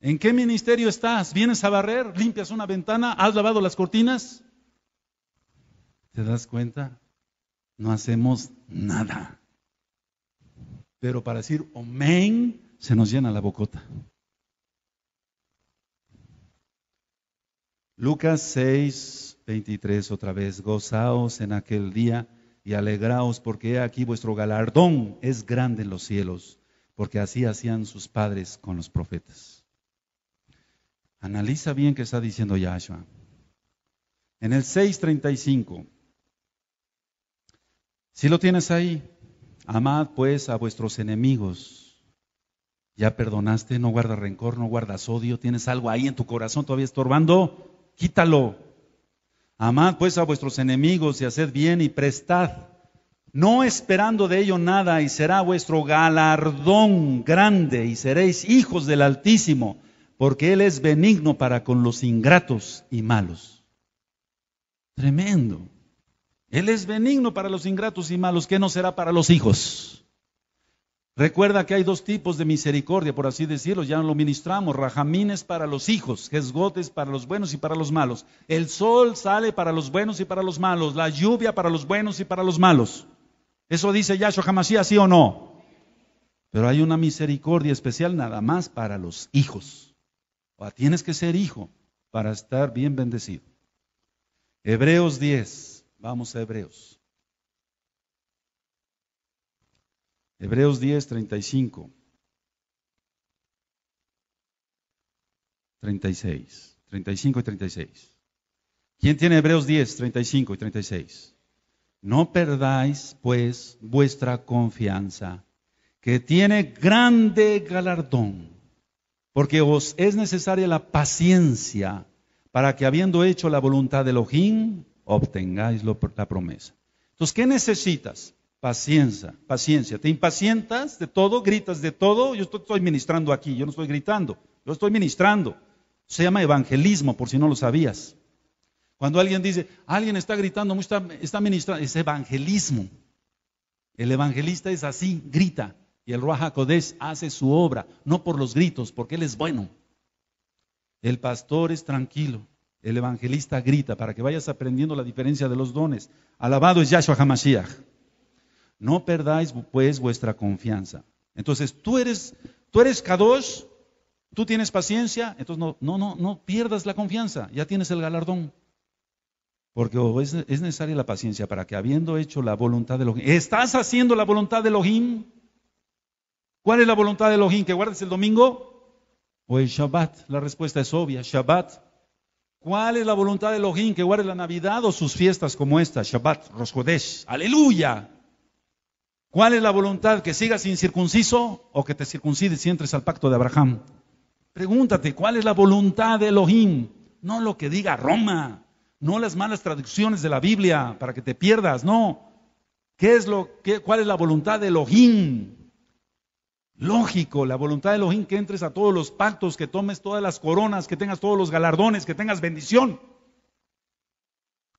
¿En qué ministerio estás? ¿Vienes a barrer? ¿Limpias una ventana? ¿Has lavado las cortinas? ¿Te das cuenta? No hacemos nada. Pero para decir amén, se nos llena la bocota. Lucas 6, 23 otra vez, gozaos en aquel día y alegraos porque aquí vuestro galardón es grande en los cielos, porque así hacían sus padres con los profetas. Analiza bien qué está diciendo Yahshua. En el 6:35, si lo tienes ahí, amad pues a vuestros enemigos. Ya perdonaste, no guardas rencor, no guardas odio, tienes algo ahí en tu corazón todavía estorbando quítalo. Amad pues a vuestros enemigos y haced bien y prestad, no esperando de ello nada, y será vuestro galardón grande, y seréis hijos del Altísimo, porque Él es benigno para con los ingratos y malos. Tremendo. Él es benigno para los ingratos y malos, ¿qué no será para los hijos? Recuerda que hay dos tipos de misericordia, por así decirlo, ya lo ministramos, rajamines para los hijos, jesgotes para los buenos y para los malos. El sol sale para los buenos y para los malos, la lluvia para los buenos y para los malos. Eso dice Yahshua Hamashiach, sí o no. Pero hay una misericordia especial nada más para los hijos. O tienes que ser hijo para estar bien bendecido. Hebreos 10, vamos a Hebreos. Hebreos 10, 35. 36. 35 y 36. ¿Quién tiene Hebreos 10, 35 y 36? No perdáis pues vuestra confianza, que tiene grande galardón, porque os es necesaria la paciencia para que habiendo hecho la voluntad de Elohim, obtengáis la promesa. Entonces, ¿qué necesitas? Paciencia, paciencia. Te impacientas de todo, gritas de todo. Yo estoy ministrando aquí, yo no estoy gritando, yo estoy ministrando. Se llama evangelismo, por si no lo sabías. Cuando alguien dice, alguien está gritando, está, ministrando, es evangelismo. El evangelista es así, grita. Y el Ruajacodes hace su obra, no por los gritos, porque él es bueno. El pastor es tranquilo. El evangelista grita para que vayas aprendiendo la diferencia de los dones. Alabado es Yahshua Hamashiach. No perdáis pues vuestra confianza. Entonces, tú eres, tú eres Kadosh, tú tienes paciencia, entonces no, no, no, pierdas la confianza, ya tienes el galardón. Porque es, necesaria la paciencia para que habiendo hecho la voluntad de Elohim, ¿estás haciendo la voluntad de Elohim? ¿Cuál es la voluntad de Elohim? ¿Que guardes el domingo o el Shabbat? La respuesta es obvia, Shabbat. ¿Cuál es la voluntad de Elohim? ¿Que guardes la Navidad o sus fiestas como esta? Shabbat, Roshodesh. ¡Aleluya! ¿Cuál es la voluntad? ¿Que sigas incircunciso o que te circuncides y entres al pacto de Abraham? Pregúntate, ¿cuál es la voluntad de Elohim? No lo que diga Roma, no las malas traducciones de la Biblia para que te pierdas, no. ¿Qué es lo cuál es la voluntad de Elohim? Lógico, la voluntad de Elohim que entres a todos los pactos, que tomes todas las coronas, que tengas todos los galardones, que tengas bendición.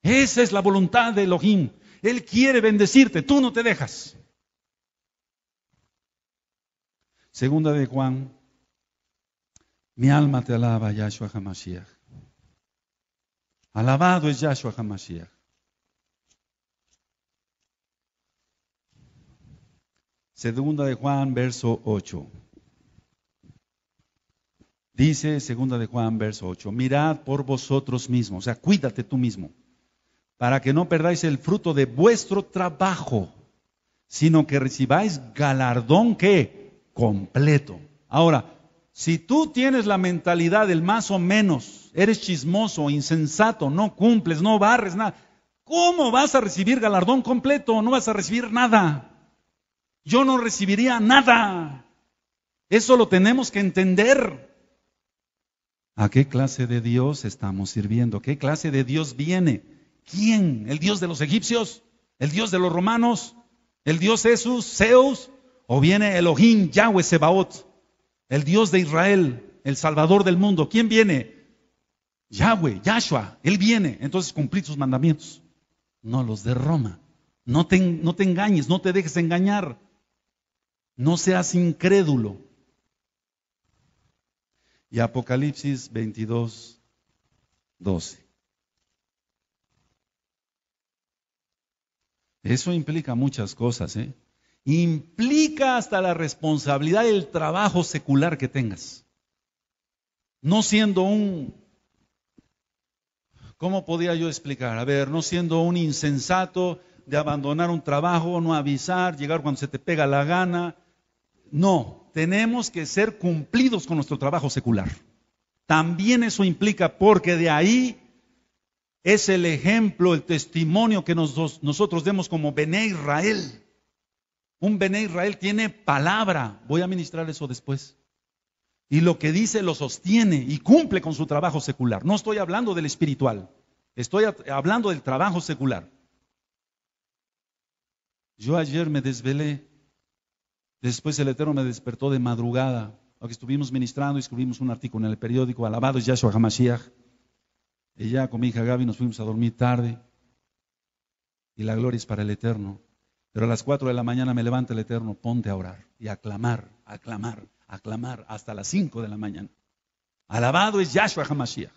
Esa es la voluntad de Elohim. Él quiere bendecirte, tú no te dejas. Segunda de Juan, mi alma te alaba, Yahshua Hamashiach. Alabado es Yahshua Hamashiach. Segunda de Juan, verso 8. Dice segunda de Juan, verso 8, mirad por vosotros mismos, o sea, cuídate tú mismo, para que no perdáis el fruto de vuestro trabajo, sino que recibáis galardón que completo. Ahora, si tú tienes la mentalidad del más o menos, eres chismoso, insensato, no cumples, no barres nada, ¿cómo vas a recibir galardón completo? No vas a recibir nada. Yo no recibiría nada. Eso lo tenemos que entender. ¿A qué clase de Dios estamos sirviendo? ¿Qué clase de Dios viene? ¿Quién? ¿El Dios de los egipcios? ¿El Dios de los romanos? ¿El Dios Jesús? ¿Zeus? O viene Elohim, Yahweh Sebaot, el Dios de Israel, el Salvador del mundo. ¿Quién viene? Yahweh, Yahshua, Él viene. Entonces cumplid sus mandamientos. No los de No te, no te engañes, no te dejes engañar. No seas incrédulo. Y Apocalipsis 22, 12. Eso implica muchas cosas, ¿eh? implica hasta la responsabilidad del trabajo secular que tengas. No siendo un, ¿cómo podía yo explicar? A ver, no siendo un insensato de abandonar un trabajo, no avisar, llegar cuando se te pega la gana. No, tenemos que ser cumplidos con nuestro trabajo secular. También eso implica, porque de ahí es el ejemplo, el testimonio que nosotros demos como Bene Israel un Bené Israel tiene palabra. Voy a ministrar eso después. Y lo que dice lo sostiene y cumple con su trabajo secular. No estoy hablando del espiritual. Estoy hablando del trabajo secular. Yo ayer me desvelé. Después el Eterno me despertó de madrugada. Aunque estuvimos ministrando y escribimos un artículo en el periódico Alabado es Yahshua Hamashiach. Ella con mi hija Gaby nos fuimos a dormir tarde. Y la gloria es para el Eterno. Pero a las 4 de la mañana me levanta el Eterno, ponte a orar y a clamar, a clamar, a clamar hasta las 5 de la mañana. Alabado es Yahshua HaMashiach.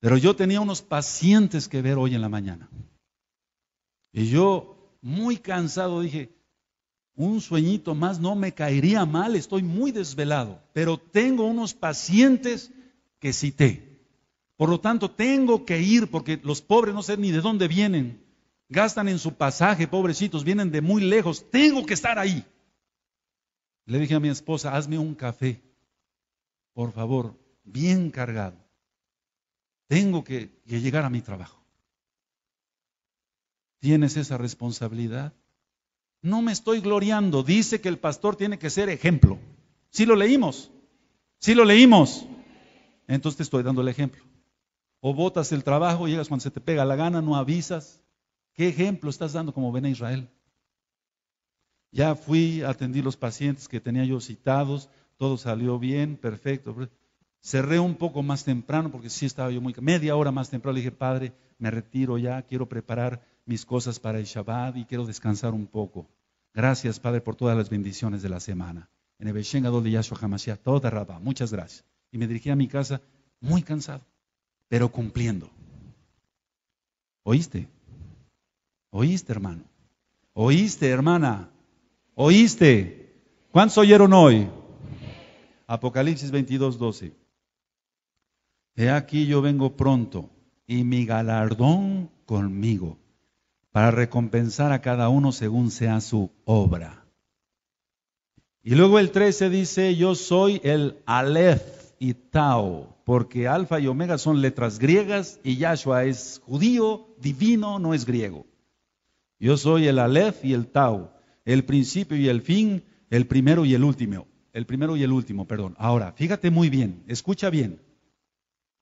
Pero yo tenía unos pacientes que ver hoy en la mañana. Y yo, muy cansado, dije, un sueñito más no me caería mal, estoy muy desvelado, pero tengo unos pacientes que cité. Por lo tanto, tengo que ir porque los pobres no sé ni de dónde vienen gastan en su pasaje, pobrecitos, vienen de muy lejos, tengo que estar ahí. Le dije a mi esposa, hazme un café, por favor, bien cargado. Tengo que, llegar a mi trabajo. ¿Tienes esa responsabilidad? No me estoy gloriando. Dice que el pastor tiene que ser ejemplo. Si lo leímos, si lo leímos, entonces te estoy dando el ejemplo. O botas el trabajo, llegas cuando se te pega la gana, no avisas, ¿Qué ejemplo estás dando como ven a Israel? Ya fui, atendí los pacientes que tenía yo citados, todo salió bien, perfecto. Cerré un poco más temprano porque sí estaba yo muy... Media hora más temprano le dije, padre, me retiro ya, quiero preparar mis cosas para el Shabbat y quiero descansar un poco. Gracias, Padre, por todas las bendiciones de la semana. En Eveshenga donde Yahshua Hamashiach, toda Rabá, muchas gracias. Y me dirigí a mi casa muy cansado, pero cumpliendo. ¿Oíste? ¿Oíste, hermano? ¿Oíste, hermana? ¿Oíste? ¿Cuántos oyeron hoy? Apocalipsis 22, 12. He aquí yo vengo pronto y mi galardón conmigo para recompensar a cada uno según sea su obra. Y luego el 13 dice, yo soy el Aleph y Tao, porque Alfa y Omega son letras griegas y Yahshua es judío, divino, no es griego. Yo soy el Aleph y el Tau, el principio y el fin, el primero y el último. El primero y el último, perdón. Ahora, fíjate muy bien, escucha bien.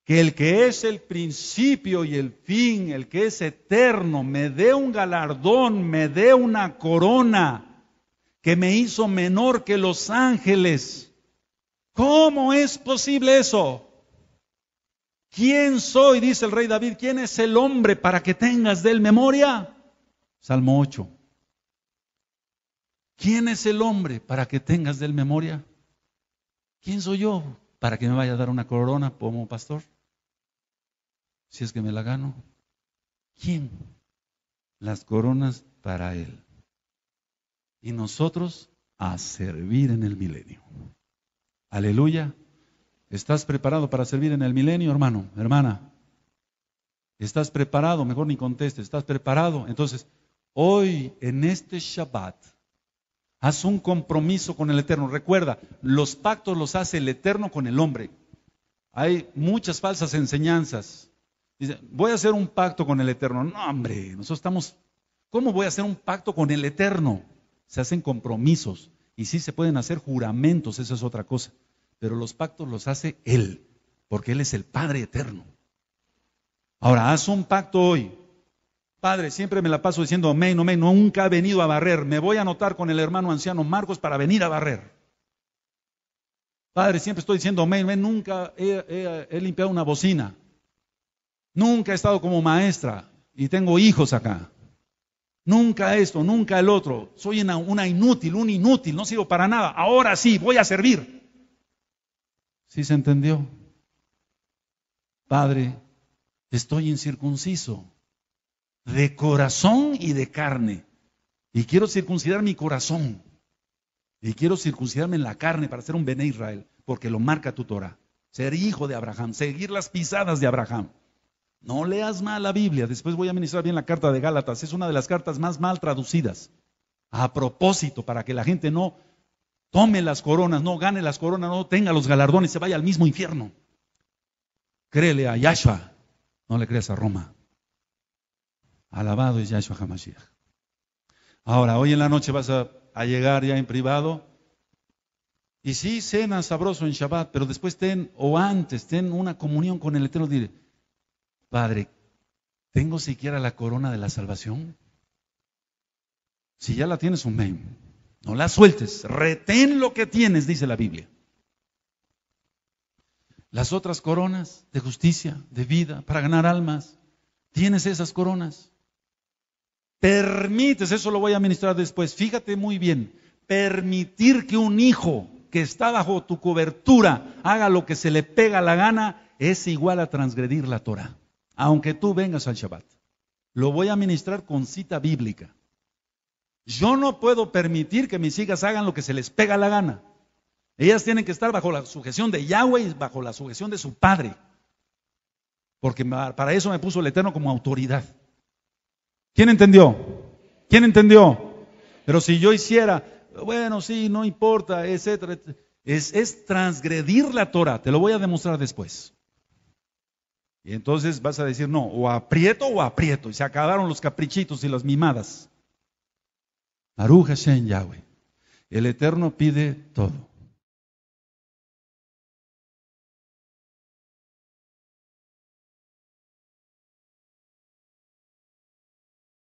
Que el que es el principio y el fin, el que es eterno, me dé un galardón, me dé una corona, que me hizo menor que los ángeles. ¿Cómo es posible eso? ¿Quién soy? Dice el rey David. ¿Quién es el hombre para que tengas de él memoria? Salmo 8. ¿Quién es el hombre para que tengas del memoria? ¿Quién soy yo para que me vaya a dar una corona como pastor? Si es que me la gano. ¿Quién? Las coronas para él. Y nosotros a servir en el milenio. Aleluya. ¿Estás preparado para servir en el milenio, hermano, hermana? ¿Estás preparado? Mejor ni conteste. ¿Estás preparado? Entonces, hoy en este Shabbat, haz un compromiso con el Eterno. Recuerda, los pactos los hace el Eterno con el hombre. Hay muchas falsas enseñanzas. Dice, voy a hacer un pacto con el Eterno. No, hombre, nosotros estamos... ¿Cómo voy a hacer un pacto con el Eterno? Se hacen compromisos y sí se pueden hacer juramentos, eso es otra cosa. Pero los pactos los hace Él, porque Él es el Padre Eterno. Ahora, haz un pacto hoy Padre, siempre me la paso diciendo no, me, nunca he venido a barrer. Me voy a anotar con el hermano anciano Marcos para venir a barrer. Padre, siempre estoy diciendo no nunca he, limpiado una bocina. Nunca he estado como maestra y tengo hijos acá. Nunca esto, nunca el otro. Soy una, una, inútil, un inútil, no sirvo para nada. Ahora sí, voy a servir. ¿Sí se entendió? Padre, estoy incircunciso de corazón y de carne. Y quiero circuncidar mi corazón. Y quiero circuncidarme en la carne para ser un Bene Israel, porque lo marca tu Torah. Ser hijo de Abraham, seguir las pisadas de Abraham. No leas mal la Biblia. Después voy a ministrar bien la carta de Gálatas. Es una de las cartas más mal traducidas. A propósito, para que la gente no tome las coronas, no gane las coronas, no tenga los galardones, se vaya al mismo infierno. Créele a Yahshua, no le creas a Roma. Alabado es Yahshua HaMashiach. Ahora, hoy en la noche vas a, llegar ya en privado. Y sí, cena sabroso en Shabbat, pero después ten, o antes, ten una comunión con el Eterno. Dile, Padre, ¿tengo siquiera la corona de la salvación? Si ya la tienes, un meme. No la sueltes. Retén lo que tienes, dice la Biblia. Las otras coronas de justicia, de vida, para ganar almas. Tienes esas coronas. Permites, eso lo voy a administrar después, fíjate muy bien, permitir que un hijo que está bajo tu cobertura haga lo que se le pega la gana es igual a transgredir la Torah, aunque tú vengas al Shabbat. Lo voy a ministrar con cita bíblica. Yo no puedo permitir que mis hijas hagan lo que se les pega la gana. Ellas tienen que estar bajo la sujeción de Yahweh y bajo la sujeción de su padre. Porque para eso me puso el Eterno como autoridad. ¿Quién entendió? ¿Quién entendió? Pero si yo hiciera, bueno, sí, no importa, etcétera, Es, transgredir la Torah, te lo voy a demostrar después. Y entonces vas a decir, no, o aprieto o aprieto. Y se acabaron los caprichitos y las mimadas. Aruja Shen Yahweh. El Eterno pide todo.